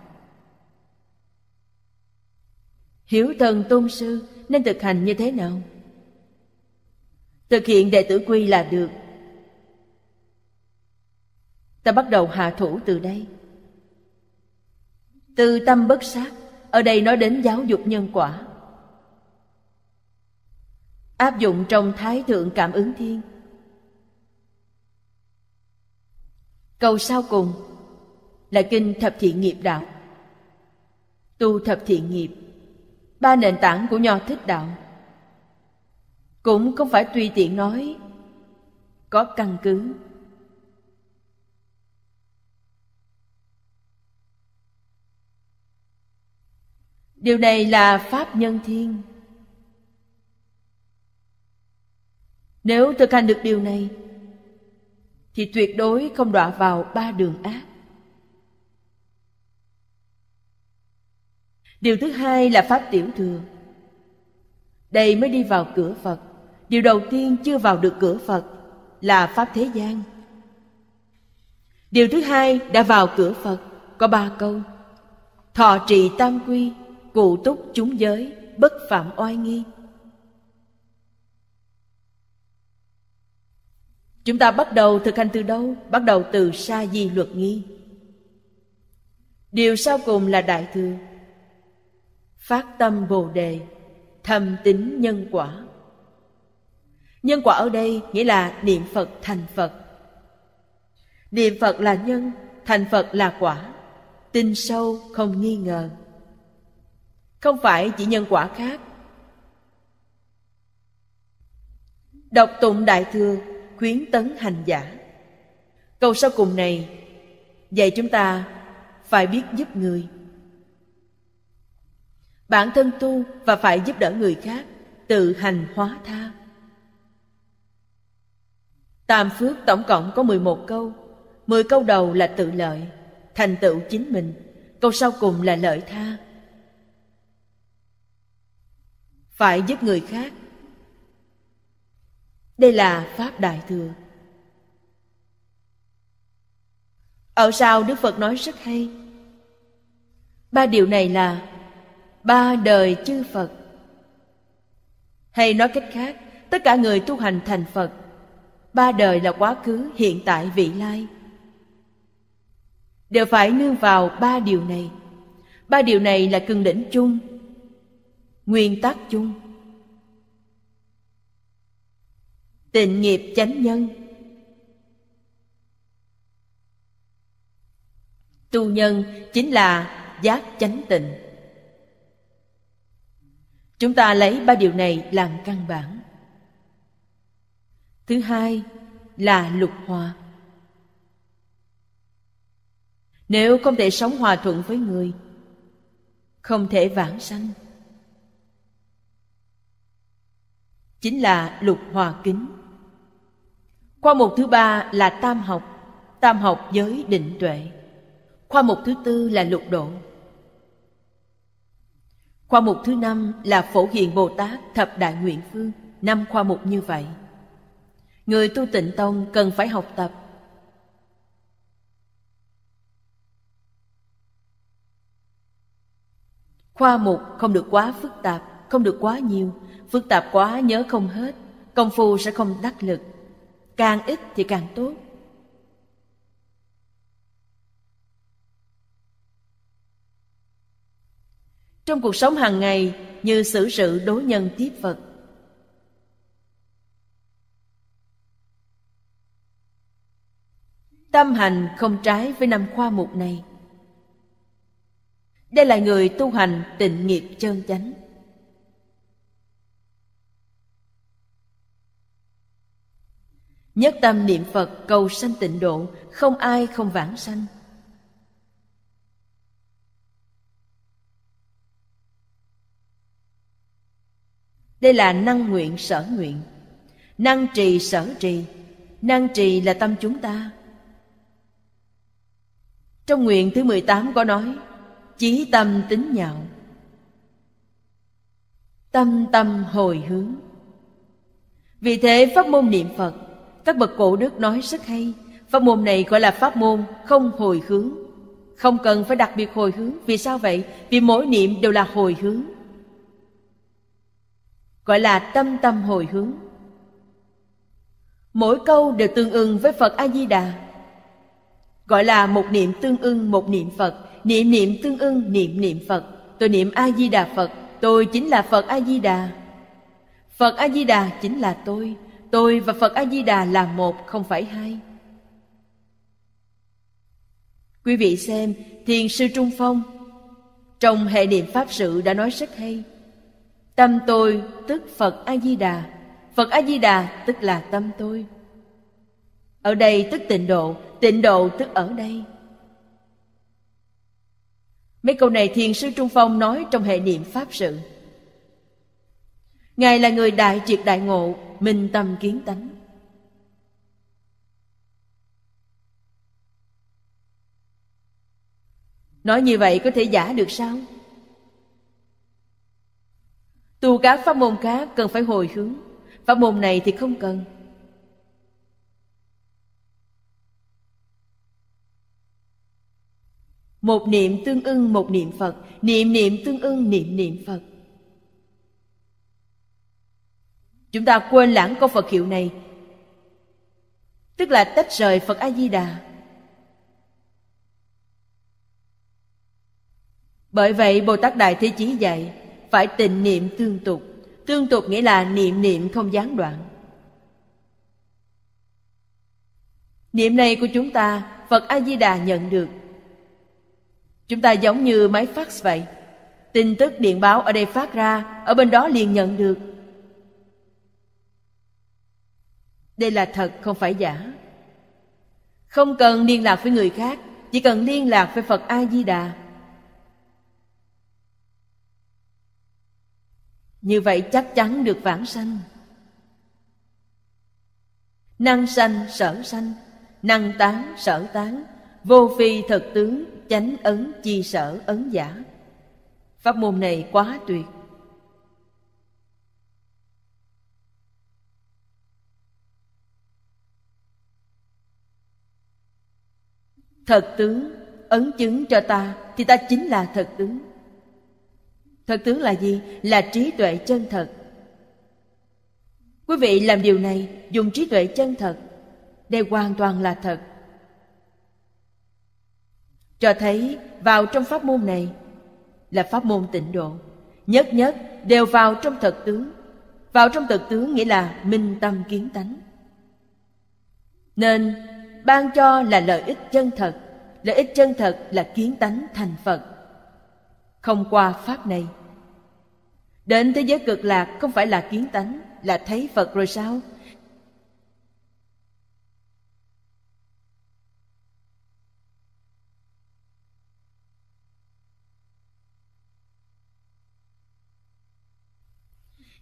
hiểu thần tôn sư nên thực hành như thế nào thực hiện đệ tử quy là được ta bắt đầu hạ thủ từ đây từ tâm bất sát ở đây nói đến giáo dục nhân quả áp dụng trong thái thượng cảm ứng thiên Câu sau cùng là kinh thập thiện nghiệp đạo. Tu thập thiện nghiệp, ba nền tảng của nho thích đạo. Cũng không phải tùy tiện nói, có căn cứ. Điều này là pháp nhân thiên. Nếu thực hành được điều này, thì tuyệt đối không đọa vào ba đường ác. Điều thứ hai là pháp tiểu thừa. Đây mới đi vào cửa Phật. Điều đầu tiên chưa vào được cửa Phật là pháp thế gian. Điều thứ hai đã vào cửa Phật có ba câu. Thọ trì tam quy, cụ túc chúng giới, bất phạm oai nghi, chúng ta bắt đầu thực hành từ đâu bắt đầu từ sa di luật nghi điều sau cùng là đại thừa phát tâm bồ đề thâm tính nhân quả nhân quả ở đây nghĩa là niệm phật thành phật niệm phật là nhân thành phật là quả tin sâu không nghi ngờ không phải chỉ nhân quả khác đọc tụng đại thừa khuyến tấn hành giả câu sau cùng này dạy chúng ta phải biết giúp người bản thân tu và phải giúp đỡ người khác tự hành hóa tha tam phước tổng cộng có 11 câu 10 câu đầu là tự lợi thành tựu chính mình câu sau cùng là lợi tha phải giúp người khác đây là Pháp Đại Thừa. Ở sau Đức Phật nói rất hay. Ba điều này là ba đời chư Phật. Hay nói cách khác, tất cả người tu hành thành Phật, ba đời là quá khứ, hiện tại, vị lai. Đều phải nương vào ba điều này. Ba điều này là cương đỉnh chung, nguyên tắc chung tịnh nghiệp chánh nhân tu nhân chính là giác chánh tịnh chúng ta lấy ba điều này làm căn bản thứ hai là lục hòa nếu không thể sống hòa thuận với người không thể vãng sanh chính là lục hòa kính Khoa mục thứ ba là tam học, tam học giới định tuệ. Khoa mục thứ tư là lục độ. Khoa mục thứ năm là phổ hiện Bồ Tát thập đại nguyện phương, năm khoa mục như vậy. Người tu tịnh tông cần phải học tập Khoa mục không được quá phức tạp, không được quá nhiều, phức tạp quá nhớ không hết, công phu sẽ không đắc lực càng ít thì càng tốt trong cuộc sống hàng ngày như xử sự đối nhân tiếp vật tâm hành không trái với năm khoa mục này đây là người tu hành tịnh nghiệp chân chánh Nhất tâm niệm Phật cầu sanh tịnh độ, không ai không vãng sanh. Đây là năng nguyện sở nguyện, năng trì sở trì, năng trì là tâm chúng ta. Trong nguyện thứ 18 có nói, chí tâm tính nhạo, tâm tâm hồi hướng. Vì thế pháp môn niệm Phật các bậc cổ đức nói rất hay, pháp môn này gọi là pháp môn không hồi hướng. Không cần phải đặc biệt hồi hướng, vì sao vậy? Vì mỗi niệm đều là hồi hướng. Gọi là tâm tâm hồi hướng. Mỗi câu đều tương ưng với Phật A-di-đà. Gọi là một niệm tương ưng một niệm Phật, niệm niệm tương ưng niệm niệm Phật. Tôi niệm A-di-đà Phật, tôi chính là Phật A-di-đà. Phật A-di-đà chính là tôi, Tôi và Phật A-di-đà là một không phải hai Quý vị xem Thiền sư Trung Phong Trong hệ niệm Pháp sự đã nói rất hay Tâm tôi tức Phật A-di-đà Phật A-di-đà tức là tâm tôi Ở đây tức tịnh độ Tịnh độ tức ở đây Mấy câu này Thiền sư Trung Phong nói trong hệ niệm Pháp sự Ngài là người đại triệt đại ngộ minh tâm kiến tánh nói như vậy có thể giả được sao tu các pháp môn khác cần phải hồi hướng pháp môn này thì không cần một niệm tương ưng một niệm phật niệm niệm tương ưng niệm niệm phật chúng ta quên lãng câu phật hiệu này tức là tách rời phật a di đà bởi vậy bồ tát đại thế chí dạy phải tình niệm tương tục tương tục nghĩa là niệm niệm không gián đoạn niệm này của chúng ta phật a di đà nhận được chúng ta giống như máy fax vậy tin tức điện báo ở đây phát ra ở bên đó liền nhận được đây là thật không phải giả không cần liên lạc với người khác chỉ cần liên lạc với phật a di đà như vậy chắc chắn được vãng sanh năng sanh sở sanh năng tán sở tán vô phi thật tướng chánh ấn chi sở ấn giả pháp môn này quá tuyệt thật tướng ấn chứng cho ta thì ta chính là thật tướng thật tướng là gì là trí tuệ chân thật quý vị làm điều này dùng trí tuệ chân thật đây hoàn toàn là thật cho thấy vào trong pháp môn này là pháp môn tịnh độ nhất nhất đều vào trong thật tướng vào trong thật tướng nghĩa là minh tâm kiến tánh nên ban cho là lợi ích chân thật lợi ích chân thật là kiến tánh thành phật không qua pháp này đến thế giới cực lạc không phải là kiến tánh là thấy phật rồi sao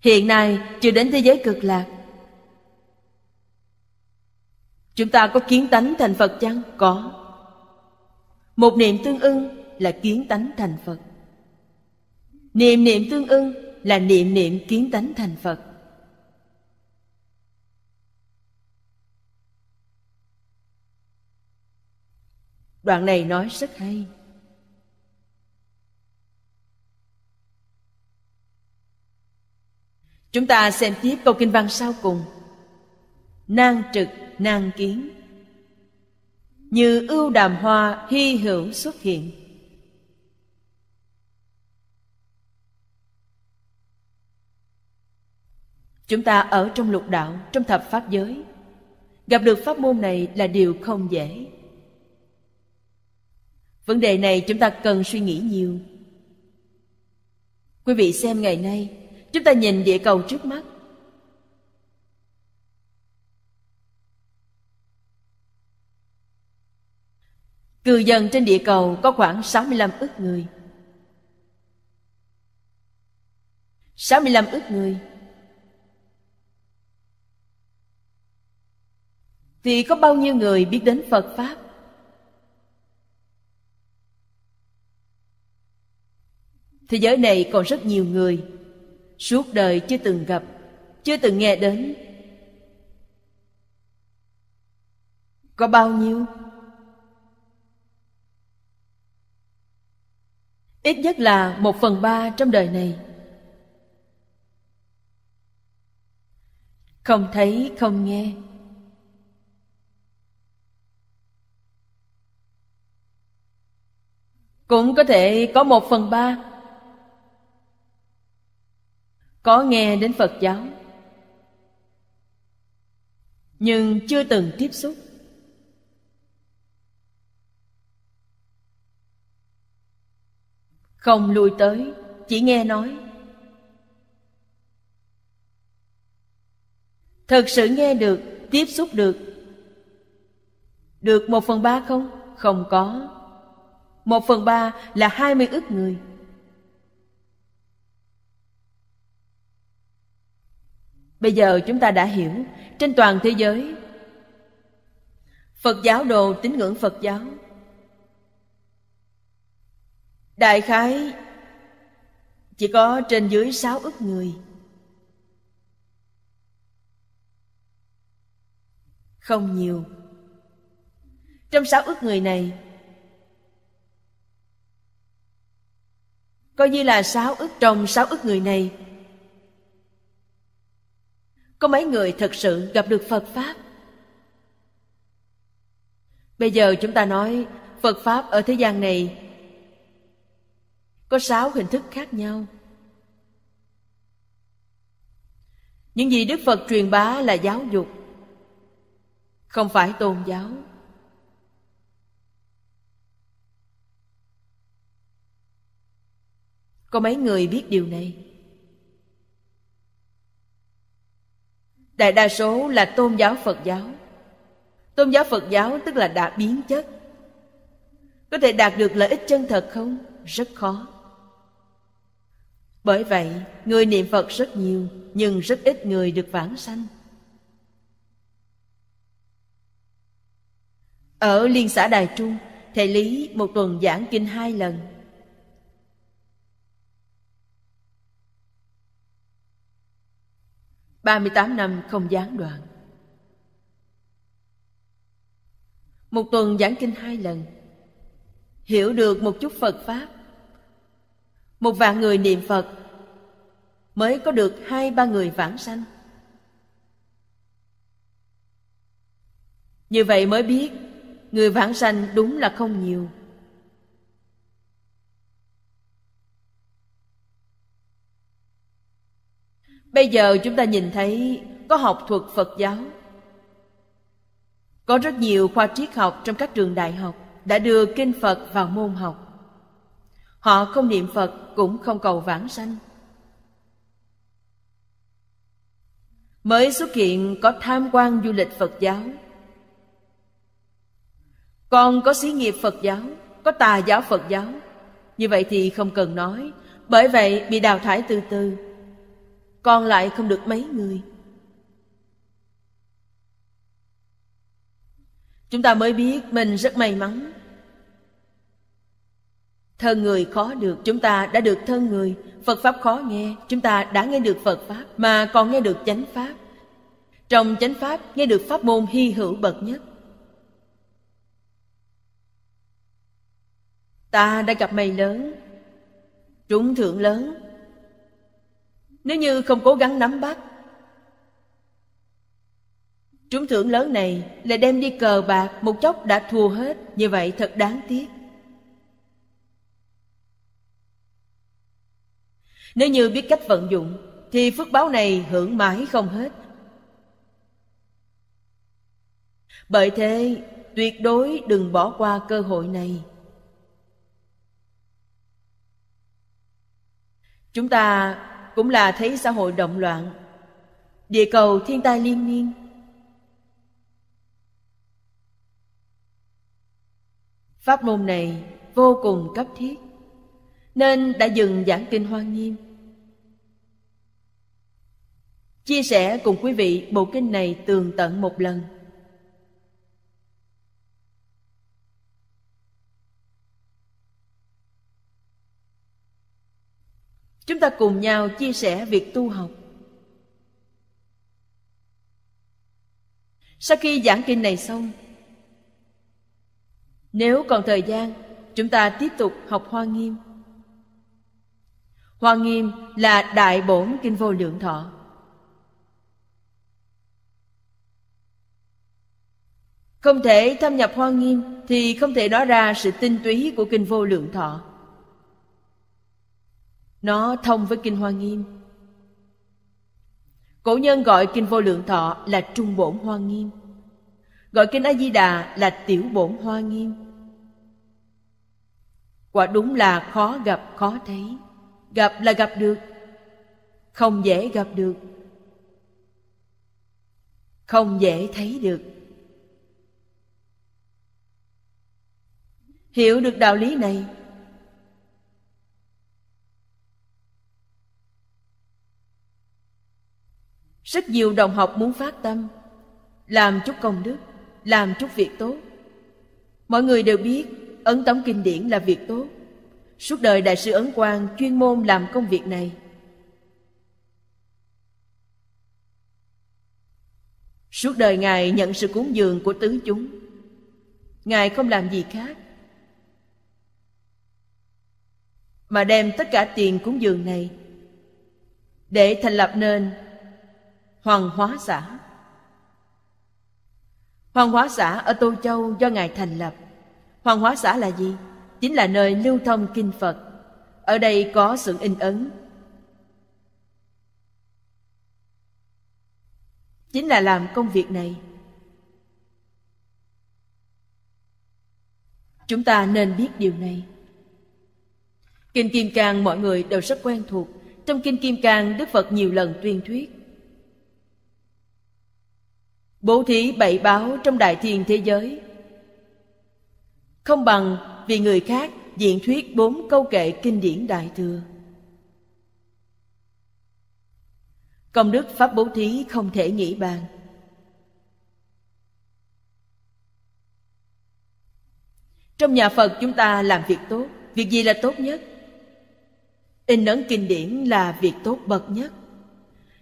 Hiện nay chưa đến thế giới cực lạc Chúng ta có kiến tánh thành Phật chăng? Có. Một niệm tương ưng là kiến tánh thành Phật. Niệm niệm tương ưng là niệm niệm kiến tánh thành Phật. Đoạn này nói rất hay. Chúng ta xem tiếp câu kinh văn sau cùng nang trực nang kiến như ưu đàm hoa hy hữu xuất hiện chúng ta ở trong lục đạo trong thập pháp giới gặp được pháp môn này là điều không dễ vấn đề này chúng ta cần suy nghĩ nhiều quý vị xem ngày nay chúng ta nhìn địa cầu trước mắt Cư dân trên địa cầu có khoảng 65 ức người 65 ức người Thì có bao nhiêu người biết đến Phật Pháp? Thế giới này còn rất nhiều người Suốt đời chưa từng gặp Chưa từng nghe đến Có bao nhiêu? ít nhất là một phần ba trong đời này không thấy không nghe cũng có thể có một phần ba có nghe đến phật giáo nhưng chưa từng tiếp xúc không lui tới chỉ nghe nói thật sự nghe được tiếp xúc được được một phần ba không không có một phần ba là hai mươi ức người bây giờ chúng ta đã hiểu trên toàn thế giới phật giáo đồ tín ngưỡng phật giáo Đại khái chỉ có trên dưới 6 ức người. Không nhiều. Trong 6 ức người này coi như là 6 ức trong 6 ức người này có mấy người thật sự gặp được Phật pháp. Bây giờ chúng ta nói Phật pháp ở thế gian này có sáu hình thức khác nhau những gì đức phật truyền bá là giáo dục không phải tôn giáo có mấy người biết điều này đại đa số là tôn giáo phật giáo tôn giáo phật giáo tức là đã biến chất có thể đạt được lợi ích chân thật không rất khó bởi vậy, người niệm Phật rất nhiều, nhưng rất ít người được vãng sanh. Ở Liên xã Đài Trung, Thầy Lý một tuần giảng kinh hai lần. ba mươi tám năm không gián đoạn một tuần giảng kinh hai lần hiểu được một chút phật pháp một vạn người niệm phật mới có được hai ba người vãng sanh như vậy mới biết người vãng sanh đúng là không nhiều bây giờ chúng ta nhìn thấy có học thuật phật giáo có rất nhiều khoa triết học trong các trường đại học đã đưa kinh phật vào môn học Họ không niệm Phật cũng không cầu vãng sanh. Mới xuất hiện có tham quan du lịch Phật giáo. Còn có xí nghiệp Phật giáo, có tà giáo Phật giáo. Như vậy thì không cần nói, bởi vậy bị đào thải từ từ. Còn lại không được mấy người. Chúng ta mới biết mình rất may mắn Thân người khó được, chúng ta đã được thân người. Phật Pháp khó nghe, chúng ta đã nghe được Phật Pháp mà còn nghe được chánh Pháp. Trong chánh Pháp nghe được Pháp môn hy hữu bậc nhất. Ta đã gặp mây lớn, trúng thưởng lớn. Nếu như không cố gắng nắm bắt, trúng thưởng lớn này là đem đi cờ bạc một chốc đã thua hết, như vậy thật đáng tiếc. Nếu như biết cách vận dụng Thì phước báo này hưởng mãi không hết Bởi thế tuyệt đối đừng bỏ qua cơ hội này Chúng ta cũng là thấy xã hội động loạn Địa cầu thiên tai liên miên Pháp môn này vô cùng cấp thiết Nên đã dừng giảng kinh hoa nghiêm chia sẻ cùng quý vị bộ kinh này tường tận một lần chúng ta cùng nhau chia sẻ việc tu học sau khi giảng kinh này xong nếu còn thời gian chúng ta tiếp tục học hoa nghiêm hoa nghiêm là đại bổn kinh vô lượng thọ Không thể thâm nhập hoa nghiêm thì không thể nói ra sự tinh túy của kinh vô lượng thọ. Nó thông với kinh hoa nghiêm. Cổ nhân gọi kinh vô lượng thọ là trung bổn hoa nghiêm. Gọi kinh A Di Đà là tiểu bổn hoa nghiêm. Quả đúng là khó gặp khó thấy, gặp là gặp được, không dễ gặp được, không dễ thấy được. hiểu được đạo lý này rất nhiều đồng học muốn phát tâm làm chút công đức làm chút việc tốt mọi người đều biết ấn tống kinh điển là việc tốt suốt đời đại sư ấn quang chuyên môn làm công việc này suốt đời ngài nhận sự cúng dường của tứ chúng ngài không làm gì khác mà đem tất cả tiền cúng dường này để thành lập nên hoàng hóa xã hoàng hóa xã ở tô châu do ngài thành lập hoàng hóa xã là gì chính là nơi lưu thông kinh phật ở đây có sự in ấn chính là làm công việc này chúng ta nên biết điều này Kinh Kim Cang mọi người đều rất quen thuộc. Trong Kinh Kim Cang Đức Phật nhiều lần tuyên thuyết. Bố thí bảy báo trong đại thiên thế giới Không bằng vì người khác diễn thuyết bốn câu kệ kinh điển đại thừa Công đức Pháp bố thí không thể nghĩ bàn Trong nhà Phật chúng ta làm việc tốt Việc gì là tốt nhất? in ấn kinh điển là việc tốt bậc nhất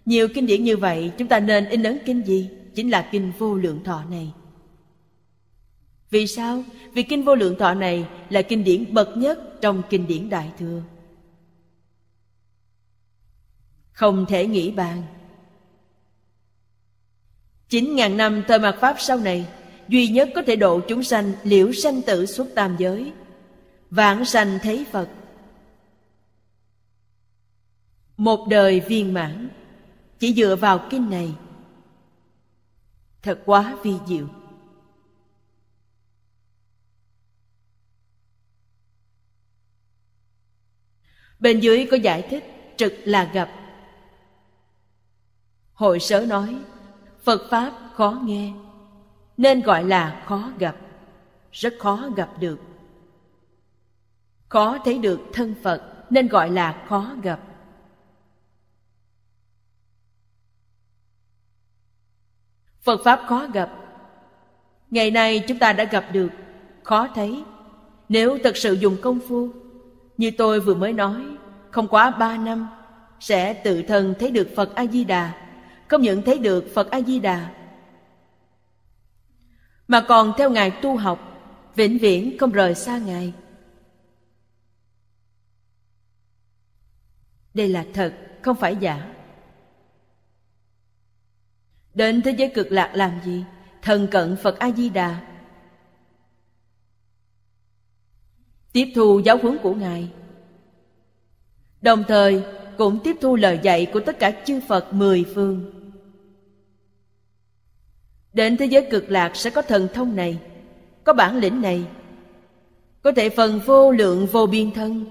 nhiều kinh điển như vậy chúng ta nên in ấn kinh gì chính là kinh vô lượng thọ này vì sao vì kinh vô lượng thọ này là kinh điển bậc nhất trong kinh điển đại thừa không thể nghĩ bàn chín ngàn năm thời mạt pháp sau này duy nhất có thể độ chúng sanh liễu sanh tử suốt tam giới vãng sanh thấy phật một đời viên mãn chỉ dựa vào kinh này thật quá vi diệu bên dưới có giải thích trực là gặp hội sớ nói phật pháp khó nghe nên gọi là khó gặp rất khó gặp được khó thấy được thân phật nên gọi là khó gặp phật pháp khó gặp ngày nay chúng ta đã gặp được khó thấy nếu thật sự dùng công phu như tôi vừa mới nói không quá ba năm sẽ tự thân thấy được phật a di đà không những thấy được phật a di đà mà còn theo ngài tu học vĩnh viễn không rời xa ngài đây là thật không phải giả Đến thế giới cực lạc làm gì? Thần cận Phật A-di-đà. Tiếp thu giáo huấn của Ngài. Đồng thời cũng tiếp thu lời dạy của tất cả chư Phật mười phương. Đến thế giới cực lạc sẽ có thần thông này, có bản lĩnh này, có thể phần vô lượng vô biên thân.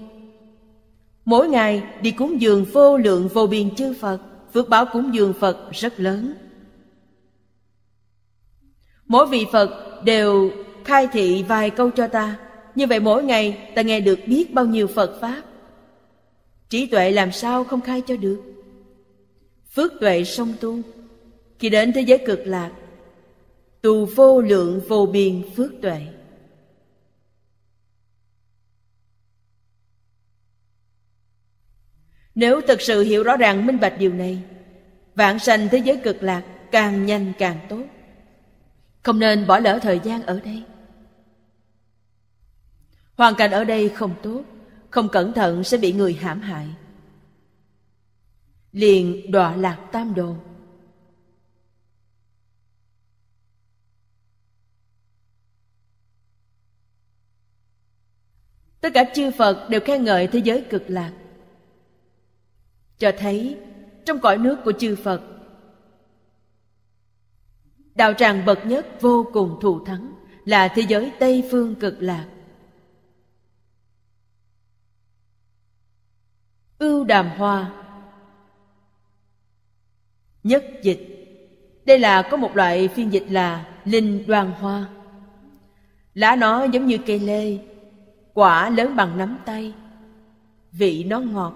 Mỗi ngày đi cúng dường vô lượng vô biên chư Phật, phước báo cúng dường Phật rất lớn. Mỗi vị Phật đều khai thị vài câu cho ta. Như vậy mỗi ngày ta nghe được biết bao nhiêu Phật Pháp. Trí tuệ làm sao không khai cho được? Phước tuệ song tu. Khi đến thế giới cực lạc, tù vô lượng vô biên phước tuệ. Nếu thật sự hiểu rõ ràng minh bạch điều này, vạn sanh thế giới cực lạc càng nhanh càng tốt không nên bỏ lỡ thời gian ở đây hoàn cảnh ở đây không tốt không cẩn thận sẽ bị người hãm hại liền đọa lạc tam đồ tất cả chư phật đều khen ngợi thế giới cực lạc cho thấy trong cõi nước của chư phật Đạo tràng bậc nhất vô cùng thù thắng là thế giới Tây Phương cực lạc. Ưu Đàm Hoa Nhất dịch Đây là có một loại phiên dịch là linh đoàn hoa. Lá nó giống như cây lê, quả lớn bằng nắm tay, vị nó ngọt,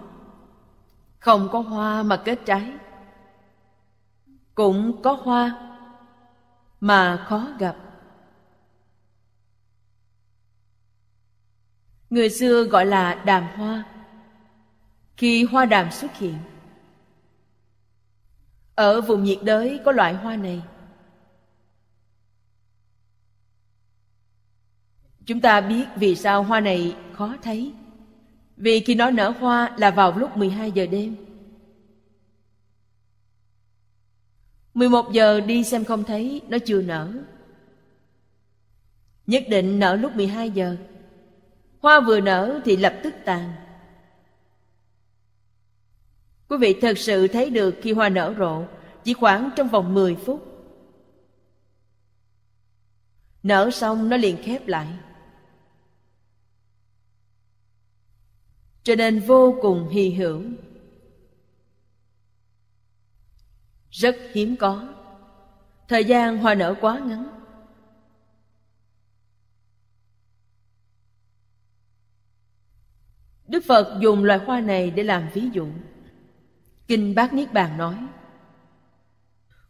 không có hoa mà kết trái. Cũng có hoa mà khó gặp người xưa gọi là đàm hoa khi hoa đàm xuất hiện ở vùng nhiệt đới có loại hoa này chúng ta biết vì sao hoa này khó thấy vì khi nó nở hoa là vào lúc 12 giờ đêm 11 giờ đi xem không thấy, nó chưa nở. Nhất định nở lúc 12 giờ. Hoa vừa nở thì lập tức tàn. Quý vị thật sự thấy được khi hoa nở rộ chỉ khoảng trong vòng 10 phút. Nở xong nó liền khép lại. cho nên vô cùng hy hữu rất hiếm có thời gian hoa nở quá ngắn đức phật dùng loài hoa này để làm ví dụ kinh bát niết bàn nói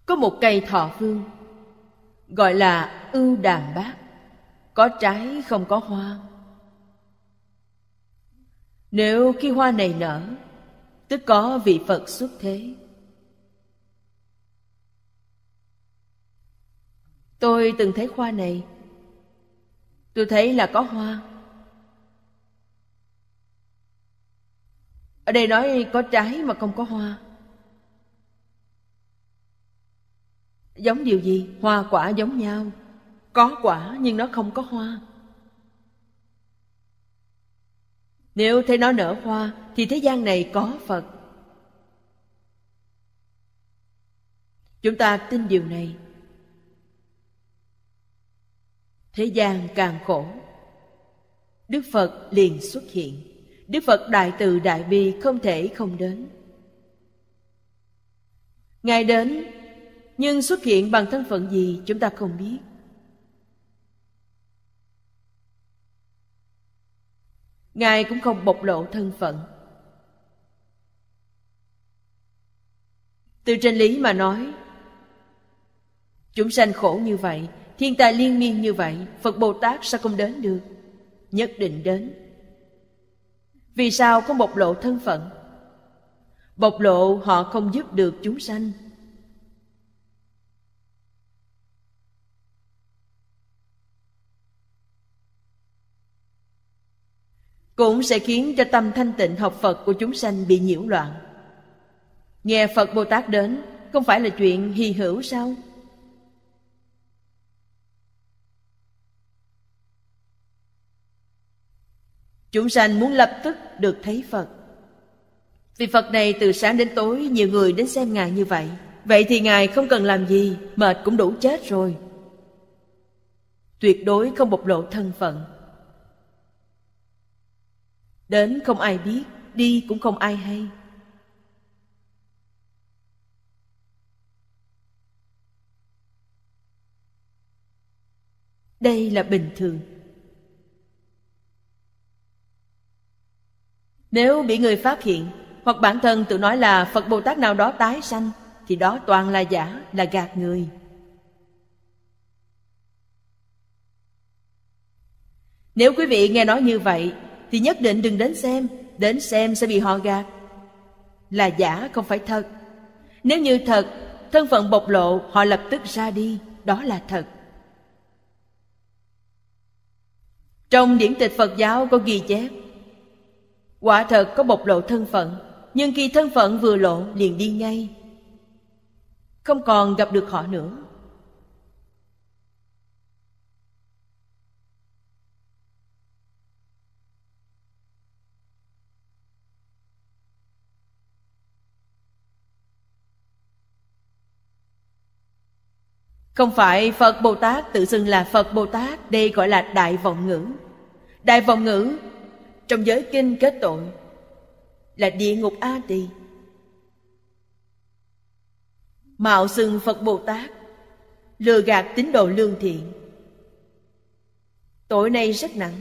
có một cây thọ phương gọi là ưu đàm bát có trái không có hoa nếu khi hoa này nở tức có vị phật xuất thế Tôi từng thấy hoa này. Tôi thấy là có hoa. Ở đây nói có trái mà không có hoa. Giống điều gì? Hoa quả giống nhau. Có quả nhưng nó không có hoa. Nếu thấy nó nở hoa thì thế gian này có Phật. Chúng ta tin điều này thế gian càng khổ đức phật liền xuất hiện đức phật đại từ đại bi không thể không đến ngài đến nhưng xuất hiện bằng thân phận gì chúng ta không biết ngài cũng không bộc lộ thân phận từ trên lý mà nói chúng sanh khổ như vậy thiên tai liên miên như vậy phật bồ tát sao không đến được nhất định đến vì sao không bộc lộ thân phận bộc lộ họ không giúp được chúng sanh cũng sẽ khiến cho tâm thanh tịnh học phật của chúng sanh bị nhiễu loạn nghe phật bồ tát đến không phải là chuyện hy hữu sao Chúng sanh muốn lập tức được thấy Phật. Vì Phật này từ sáng đến tối nhiều người đến xem Ngài như vậy. Vậy thì Ngài không cần làm gì, mệt cũng đủ chết rồi. Tuyệt đối không bộc lộ thân phận. Đến không ai biết, đi cũng không ai hay. Đây là bình thường. Nếu bị người phát hiện Hoặc bản thân tự nói là Phật Bồ Tát nào đó tái sanh Thì đó toàn là giả, là gạt người Nếu quý vị nghe nói như vậy Thì nhất định đừng đến xem Đến xem sẽ bị họ gạt Là giả không phải thật Nếu như thật Thân phận bộc lộ họ lập tức ra đi Đó là thật Trong điển tịch Phật giáo có ghi chép Quả thật có bộc lộ thân phận, nhưng khi thân phận vừa lộ liền đi ngay. Không còn gặp được họ nữa. Không phải Phật Bồ Tát tự xưng là Phật Bồ Tát, đây gọi là đại vọng ngữ. Đại vọng ngữ trong giới kinh kết tội là địa ngục a tỳ mạo xưng phật bồ tát lừa gạt tín đồ lương thiện tội này rất nặng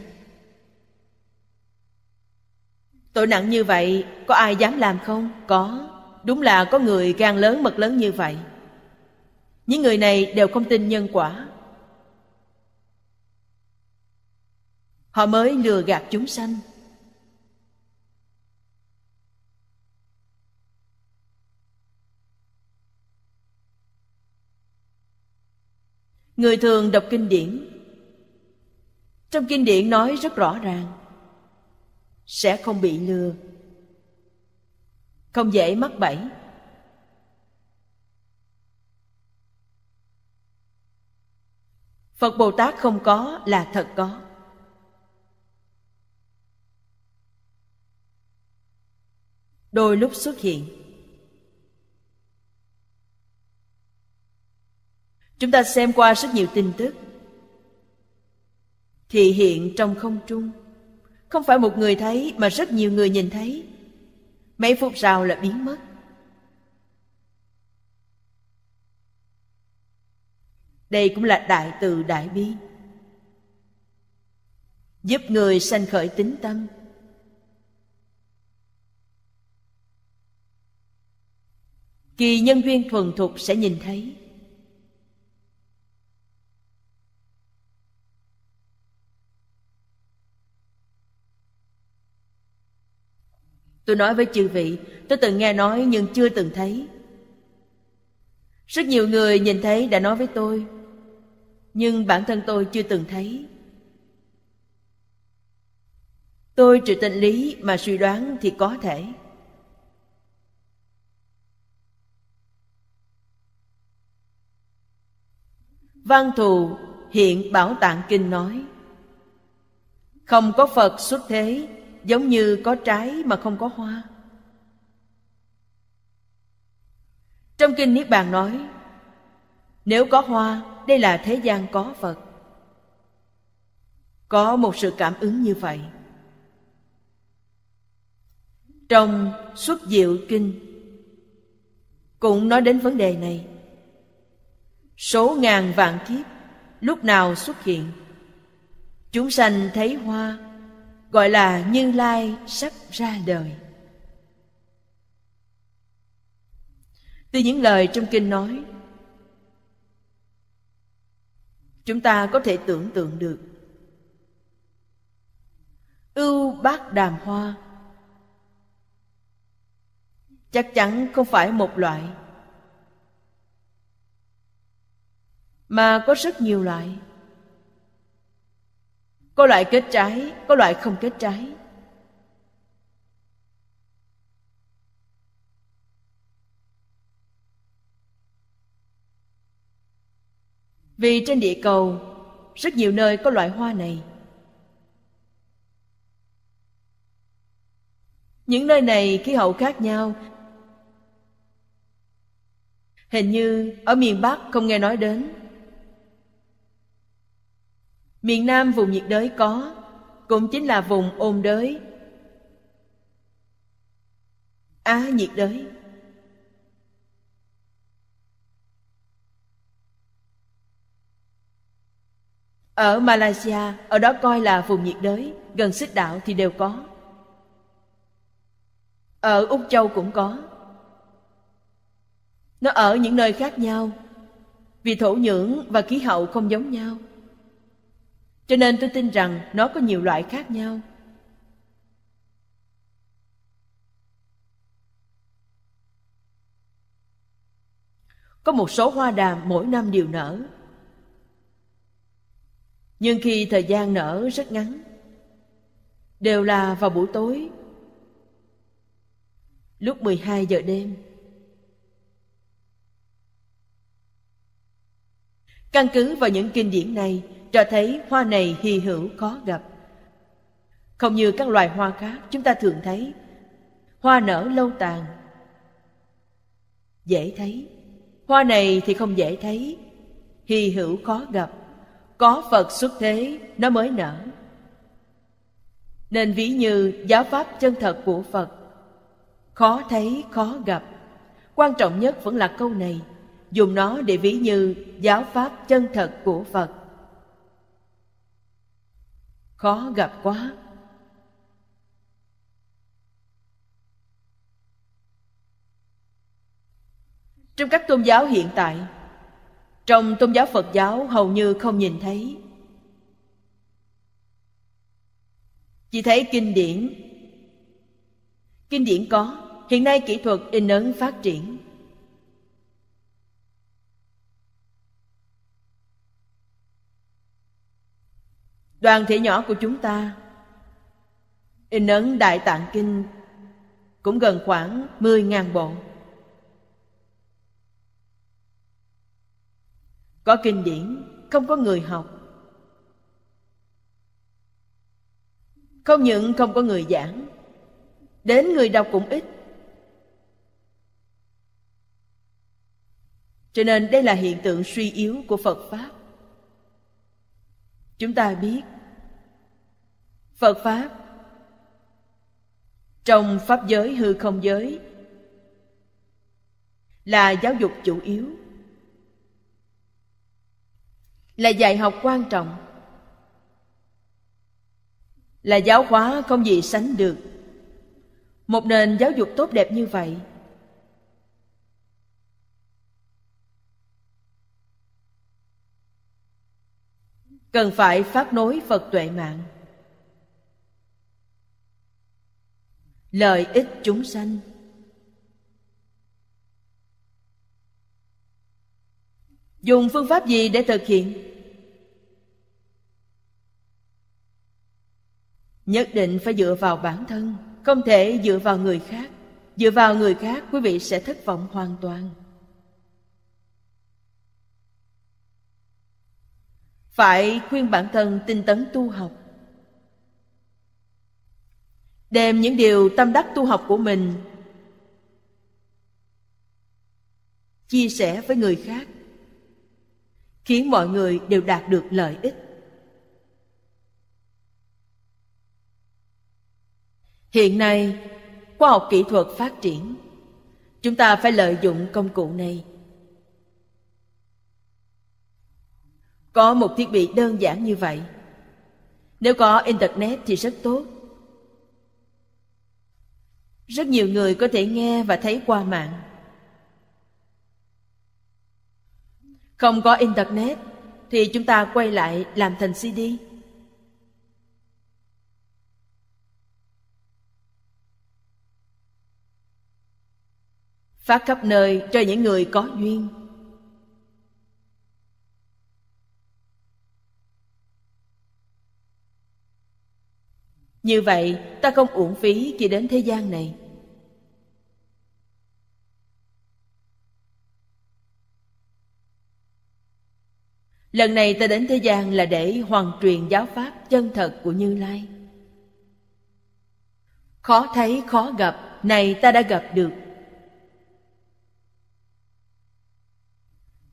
tội nặng như vậy có ai dám làm không có đúng là có người gan lớn mật lớn như vậy những người này đều không tin nhân quả họ mới lừa gạt chúng sanh người thường đọc kinh điển trong kinh điển nói rất rõ ràng sẽ không bị lừa không dễ mắc bẫy phật bồ tát không có là thật có đôi lúc xuất hiện chúng ta xem qua rất nhiều tin tức thì hiện trong không trung không phải một người thấy mà rất nhiều người nhìn thấy mấy phút sau là biến mất đây cũng là đại từ đại bi giúp người sanh khởi tính tâm kỳ nhân duyên thuần thục sẽ nhìn thấy Tôi nói với chư vị, tôi từng nghe nói nhưng chưa từng thấy. Rất nhiều người nhìn thấy đã nói với tôi, nhưng bản thân tôi chưa từng thấy. Tôi trừ tình lý mà suy đoán thì có thể. Văn thù hiện bảo tạng kinh nói Không có Phật xuất thế giống như có trái mà không có hoa trong kinh niết bàn nói nếu có hoa đây là thế gian có phật có một sự cảm ứng như vậy trong xuất diệu kinh cũng nói đến vấn đề này số ngàn vạn kiếp lúc nào xuất hiện chúng sanh thấy hoa gọi là Như Lai sắp ra đời. Từ những lời trong kinh nói, chúng ta có thể tưởng tượng được ưu bát đàm hoa chắc chắn không phải một loại mà có rất nhiều loại có loại kết trái có loại không kết trái vì trên địa cầu rất nhiều nơi có loại hoa này những nơi này khí hậu khác nhau hình như ở miền bắc không nghe nói đến Miền Nam vùng nhiệt đới có, cũng chính là vùng ôn đới. Á nhiệt đới Ở Malaysia, ở đó coi là vùng nhiệt đới, gần xích đạo thì đều có. Ở Úc Châu cũng có. Nó ở những nơi khác nhau, vì thổ nhưỡng và khí hậu không giống nhau cho nên tôi tin rằng nó có nhiều loại khác nhau có một số hoa đàm mỗi năm đều nở nhưng khi thời gian nở rất ngắn đều là vào buổi tối lúc 12 giờ đêm căn cứ vào những kinh điển này cho thấy hoa này hy hữu khó gặp. Không như các loài hoa khác chúng ta thường thấy, hoa nở lâu tàn, dễ thấy. Hoa này thì không dễ thấy, hy hữu khó gặp, có Phật xuất thế nó mới nở. Nên ví như giáo pháp chân thật của Phật, khó thấy khó gặp. Quan trọng nhất vẫn là câu này, dùng nó để ví như giáo pháp chân thật của Phật khó gặp quá trong các tôn giáo hiện tại trong tôn giáo phật giáo hầu như không nhìn thấy chỉ thấy kinh điển kinh điển có hiện nay kỹ thuật in ấn phát triển đoàn thể nhỏ của chúng ta in ấn đại tạng kinh cũng gần khoảng 10.000 bộ có kinh điển không có người học không những không có người giảng đến người đọc cũng ít cho nên đây là hiện tượng suy yếu của phật pháp chúng ta biết phật pháp trong pháp giới hư không giới là giáo dục chủ yếu là dạy học quan trọng là giáo hóa không gì sánh được một nền giáo dục tốt đẹp như vậy cần phải phát nối phật tuệ mạng lợi ích chúng sanh dùng phương pháp gì để thực hiện nhất định phải dựa vào bản thân không thể dựa vào người khác dựa vào người khác quý vị sẽ thất vọng hoàn toàn phải khuyên bản thân tinh tấn tu học đem những điều tâm đắc tu học của mình chia sẻ với người khác khiến mọi người đều đạt được lợi ích hiện nay khoa học kỹ thuật phát triển chúng ta phải lợi dụng công cụ này Có một thiết bị đơn giản như vậy. Nếu có Internet thì rất tốt. Rất nhiều người có thể nghe và thấy qua mạng. Không có Internet thì chúng ta quay lại làm thành CD. Phát khắp nơi cho những người có duyên. Như vậy ta không uổng phí khi đến thế gian này Lần này ta đến thế gian là để hoàn truyền giáo pháp chân thật của Như Lai. Khó thấy khó gặp, này ta đã gặp được.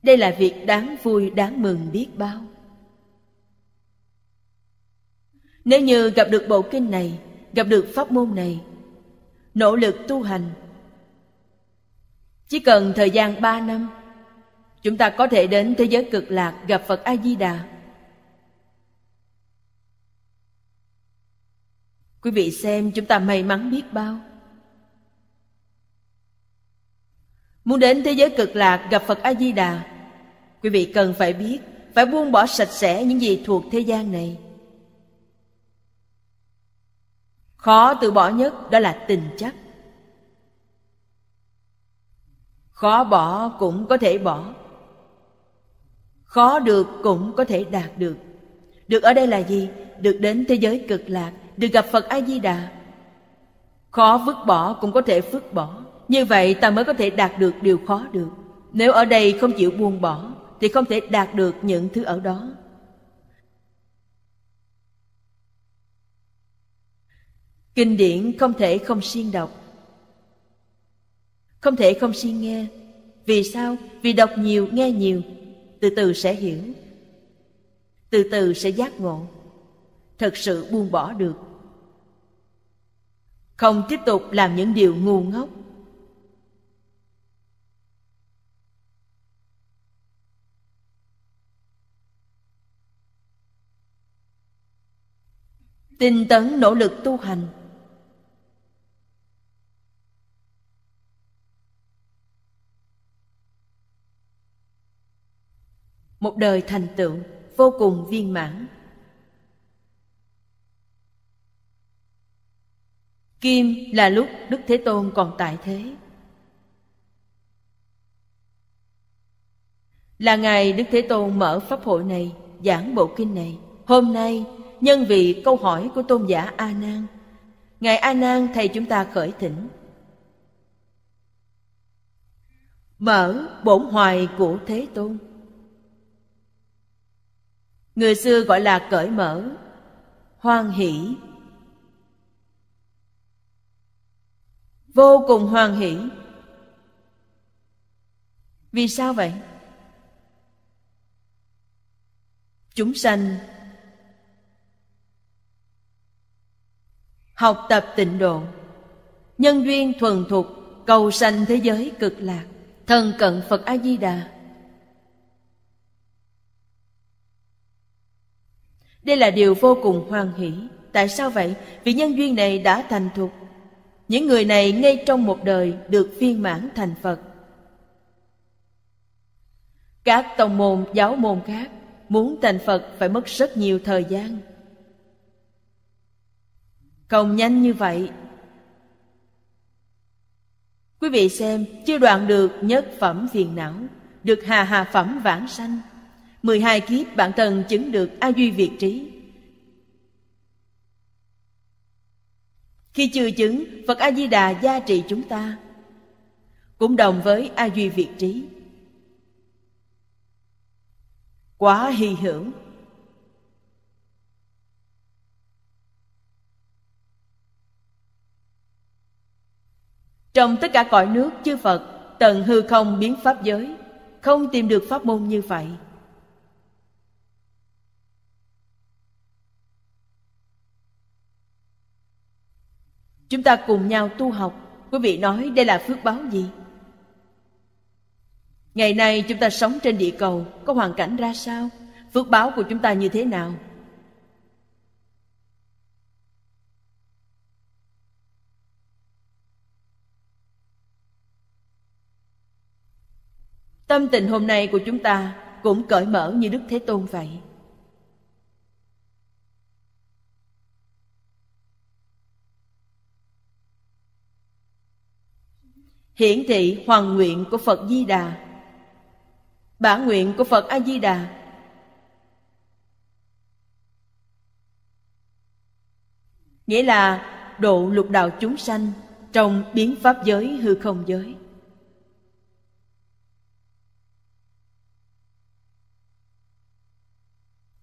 Đây là việc đáng vui đáng mừng biết bao. Nếu như gặp được bộ kinh này, gặp được pháp môn này, nỗ lực tu hành, chỉ cần thời gian 3 năm, chúng ta có thể đến thế giới cực lạc gặp Phật A Di Đà. Quý vị xem chúng ta may mắn biết bao. Muốn đến thế giới cực lạc gặp Phật A Di Đà, quý vị cần phải biết, phải buông bỏ sạch sẽ những gì thuộc thế gian này. khó từ bỏ nhất đó là tình chấp khó bỏ cũng có thể bỏ khó được cũng có thể đạt được được ở đây là gì được đến thế giới cực lạc được gặp phật a di đà khó vứt bỏ cũng có thể vứt bỏ như vậy ta mới có thể đạt được điều khó được nếu ở đây không chịu buông bỏ thì không thể đạt được những thứ ở đó Kinh điển không thể không siêng đọc. Không thể không siêng nghe. Vì sao? Vì đọc nhiều, nghe nhiều, từ từ sẽ hiểu. Từ từ sẽ giác ngộ. Thật sự buông bỏ được. Không tiếp tục làm những điều ngu ngốc. tinh tấn nỗ lực tu hành một đời thành tựu vô cùng viên mãn kim là lúc đức thế tôn còn tại thế là ngày đức thế tôn mở pháp hội này giảng bộ kinh này hôm nay nhân vị câu hỏi của tôn giả a nan ngài a nan thầy chúng ta khởi thỉnh mở bổn hoài của thế tôn người xưa gọi là cởi mở hoan hỷ vô cùng hoan hỷ vì sao vậy chúng sanh học tập tịnh độ nhân duyên thuần thục cầu sanh thế giới cực lạc thần cận phật a di đà Đây là điều vô cùng hoan hỷ. Tại sao vậy? Vì nhân duyên này đã thành thục. Những người này ngay trong một đời được viên mãn thành Phật. Các tông môn, giáo môn khác muốn thành Phật phải mất rất nhiều thời gian. Không nhanh như vậy. Quý vị xem, chưa đoạn được nhất phẩm phiền não, được hà hà phẩm vãng sanh mười hai kiếp bản thân chứng được A Duy Việt Trí Khi chưa chứng, Phật A-di-đà gia trị chúng ta Cũng đồng với A Duy Việt Trí Quá hy hữu Trong tất cả cõi nước chư Phật Tần hư không biến pháp giới Không tìm được pháp môn như vậy Chúng ta cùng nhau tu học, quý vị nói đây là phước báo gì? Ngày nay chúng ta sống trên địa cầu có hoàn cảnh ra sao? Phước báo của chúng ta như thế nào? Tâm tình hôm nay của chúng ta cũng cởi mở như Đức Thế Tôn vậy. hiển thị hoàn nguyện của Phật Di Đà. Bản nguyện của Phật A Di Đà nghĩa là độ lục đạo chúng sanh trong biến pháp giới hư không giới.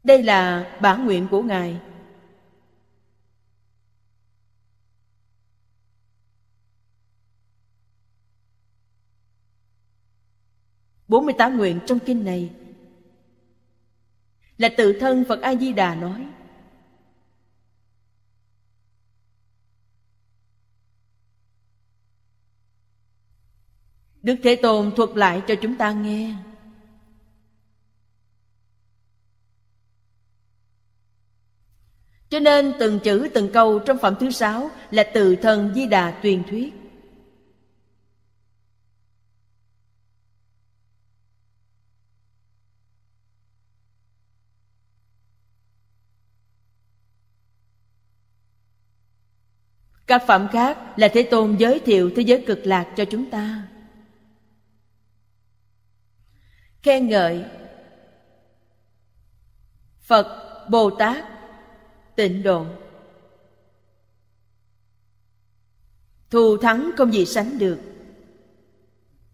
Đây là bản nguyện của Ngài 48 nguyện trong kinh này là tự thân Phật A Di Đà nói. Đức Thế Tôn thuật lại cho chúng ta nghe. Cho nên từng chữ từng câu trong phẩm thứ sáu là tự thân Di Đà truyền thuyết. Tác phẩm khác là Thế Tôn giới thiệu thế giới cực lạc cho chúng ta. Khen ngợi Phật, Bồ Tát, tịnh độ Thù thắng không gì sánh được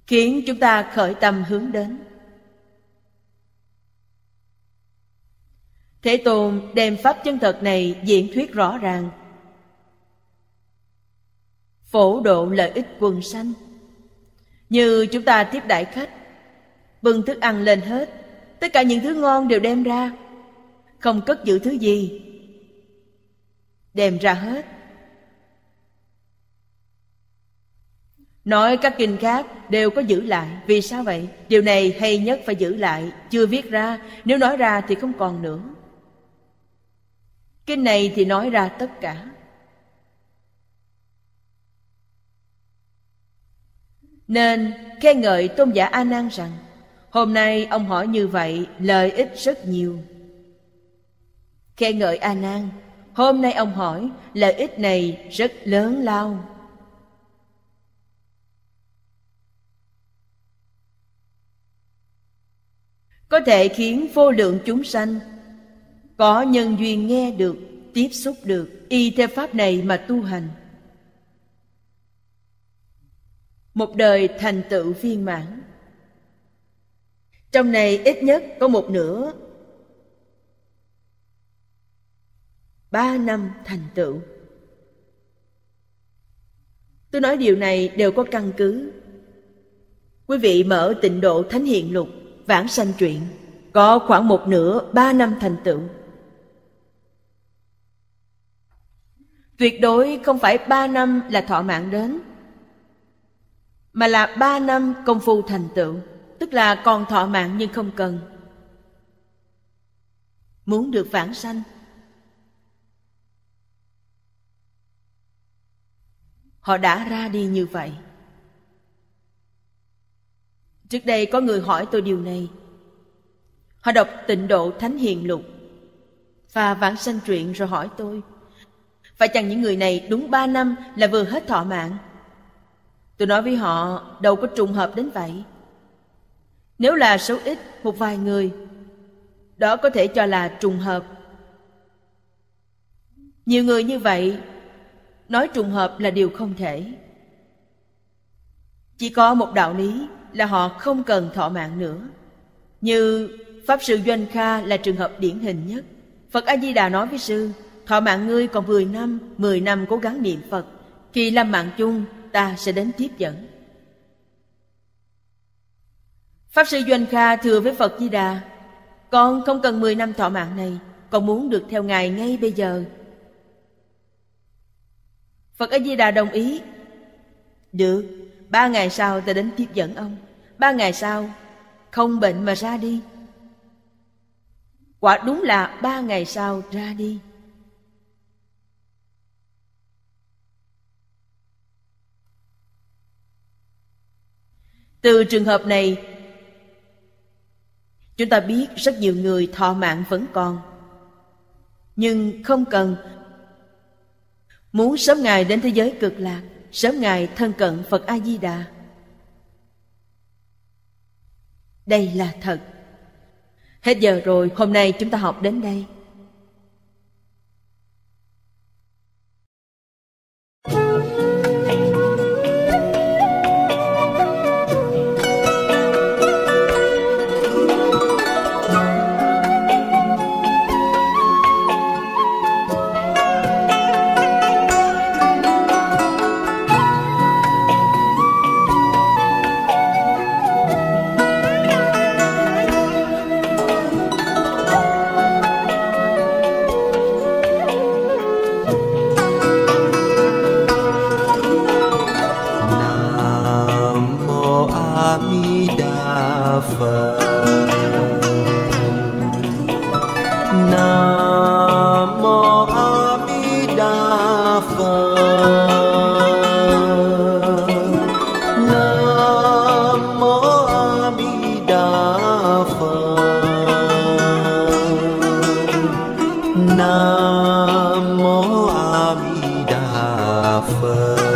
Khiến chúng ta khởi tâm hướng đến Thế Tôn đem Pháp chân thật này diễn thuyết rõ ràng phổ độ lợi ích quần sanh như chúng ta tiếp đại khách bưng thức ăn lên hết tất cả những thứ ngon đều đem ra không cất giữ thứ gì đem ra hết nói các kinh khác đều có giữ lại vì sao vậy điều này hay nhất phải giữ lại chưa viết ra nếu nói ra thì không còn nữa kinh này thì nói ra tất cả Nên khen ngợi tôn giả A Nan rằng Hôm nay ông hỏi như vậy lợi ích rất nhiều Khen ngợi A Nan Hôm nay ông hỏi lợi ích này rất lớn lao Có thể khiến vô lượng chúng sanh Có nhân duyên nghe được, tiếp xúc được Y theo pháp này mà tu hành một đời thành tựu viên mãn trong này ít nhất có một nửa ba năm thành tựu tôi nói điều này đều có căn cứ quý vị mở tịnh độ thánh hiện lục vãng sanh truyện có khoảng một nửa ba năm thành tựu tuyệt đối không phải ba năm là thọ mạng đến mà là ba năm công phu thành tựu tức là còn thọ mạng nhưng không cần muốn được vãng sanh họ đã ra đi như vậy trước đây có người hỏi tôi điều này họ đọc tịnh độ thánh hiền lục và vãng sanh truyện rồi hỏi tôi phải chăng những người này đúng ba năm là vừa hết thọ mạng Tôi nói với họ, đâu có trùng hợp đến vậy. Nếu là số ít, một vài người, đó có thể cho là trùng hợp. Nhiều người như vậy, nói trùng hợp là điều không thể. Chỉ có một đạo lý là họ không cần thọ mạng nữa. Như Pháp Sư Doanh Kha là trường hợp điển hình nhất. Phật A-di-đà nói với Sư, thọ mạng ngươi còn 10 năm, 10 năm cố gắng niệm Phật. Khi làm mạng chung, ta sẽ đến tiếp dẫn pháp sư doanh kha thừa với phật di đà con không cần 10 năm thọ mạng này con muốn được theo ngài ngay bây giờ phật a di đà đồng ý được ba ngày sau ta đến tiếp dẫn ông ba ngày sau không bệnh mà ra đi quả đúng là ba ngày sau ra đi từ trường hợp này chúng ta biết rất nhiều người thọ mạng vẫn còn nhưng không cần muốn sớm ngày đến thế giới cực lạc sớm ngày thân cận phật a di đà đây là thật hết giờ rồi hôm nay chúng ta học đến đây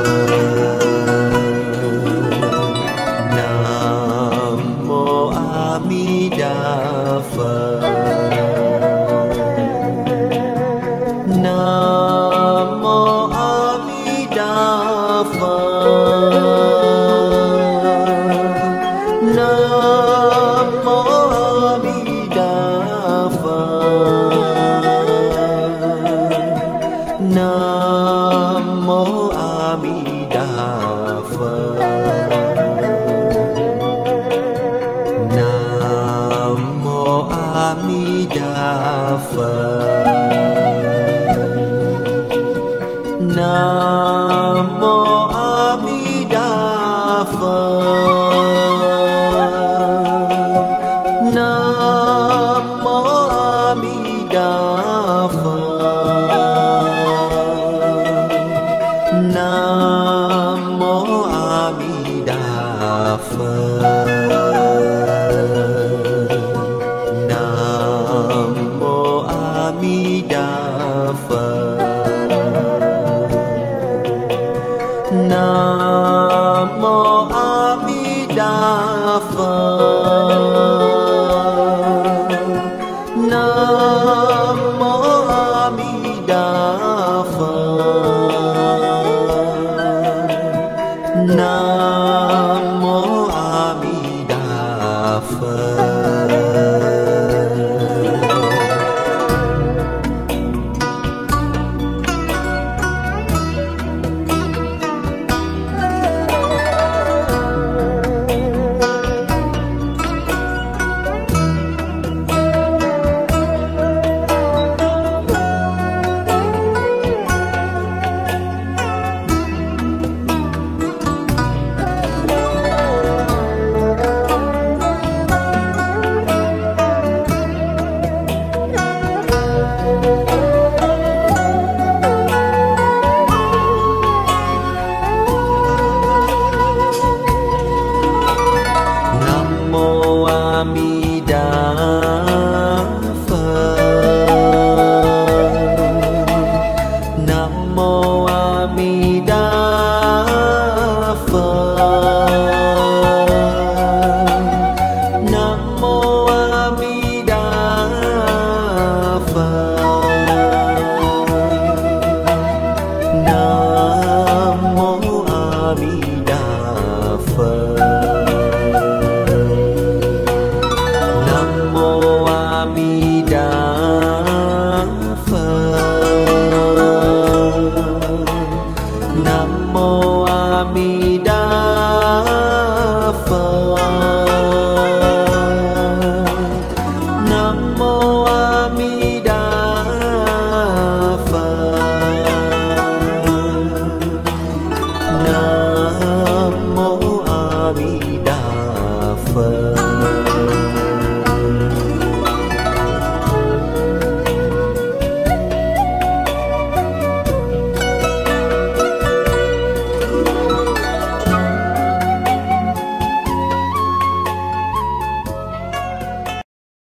Thank you.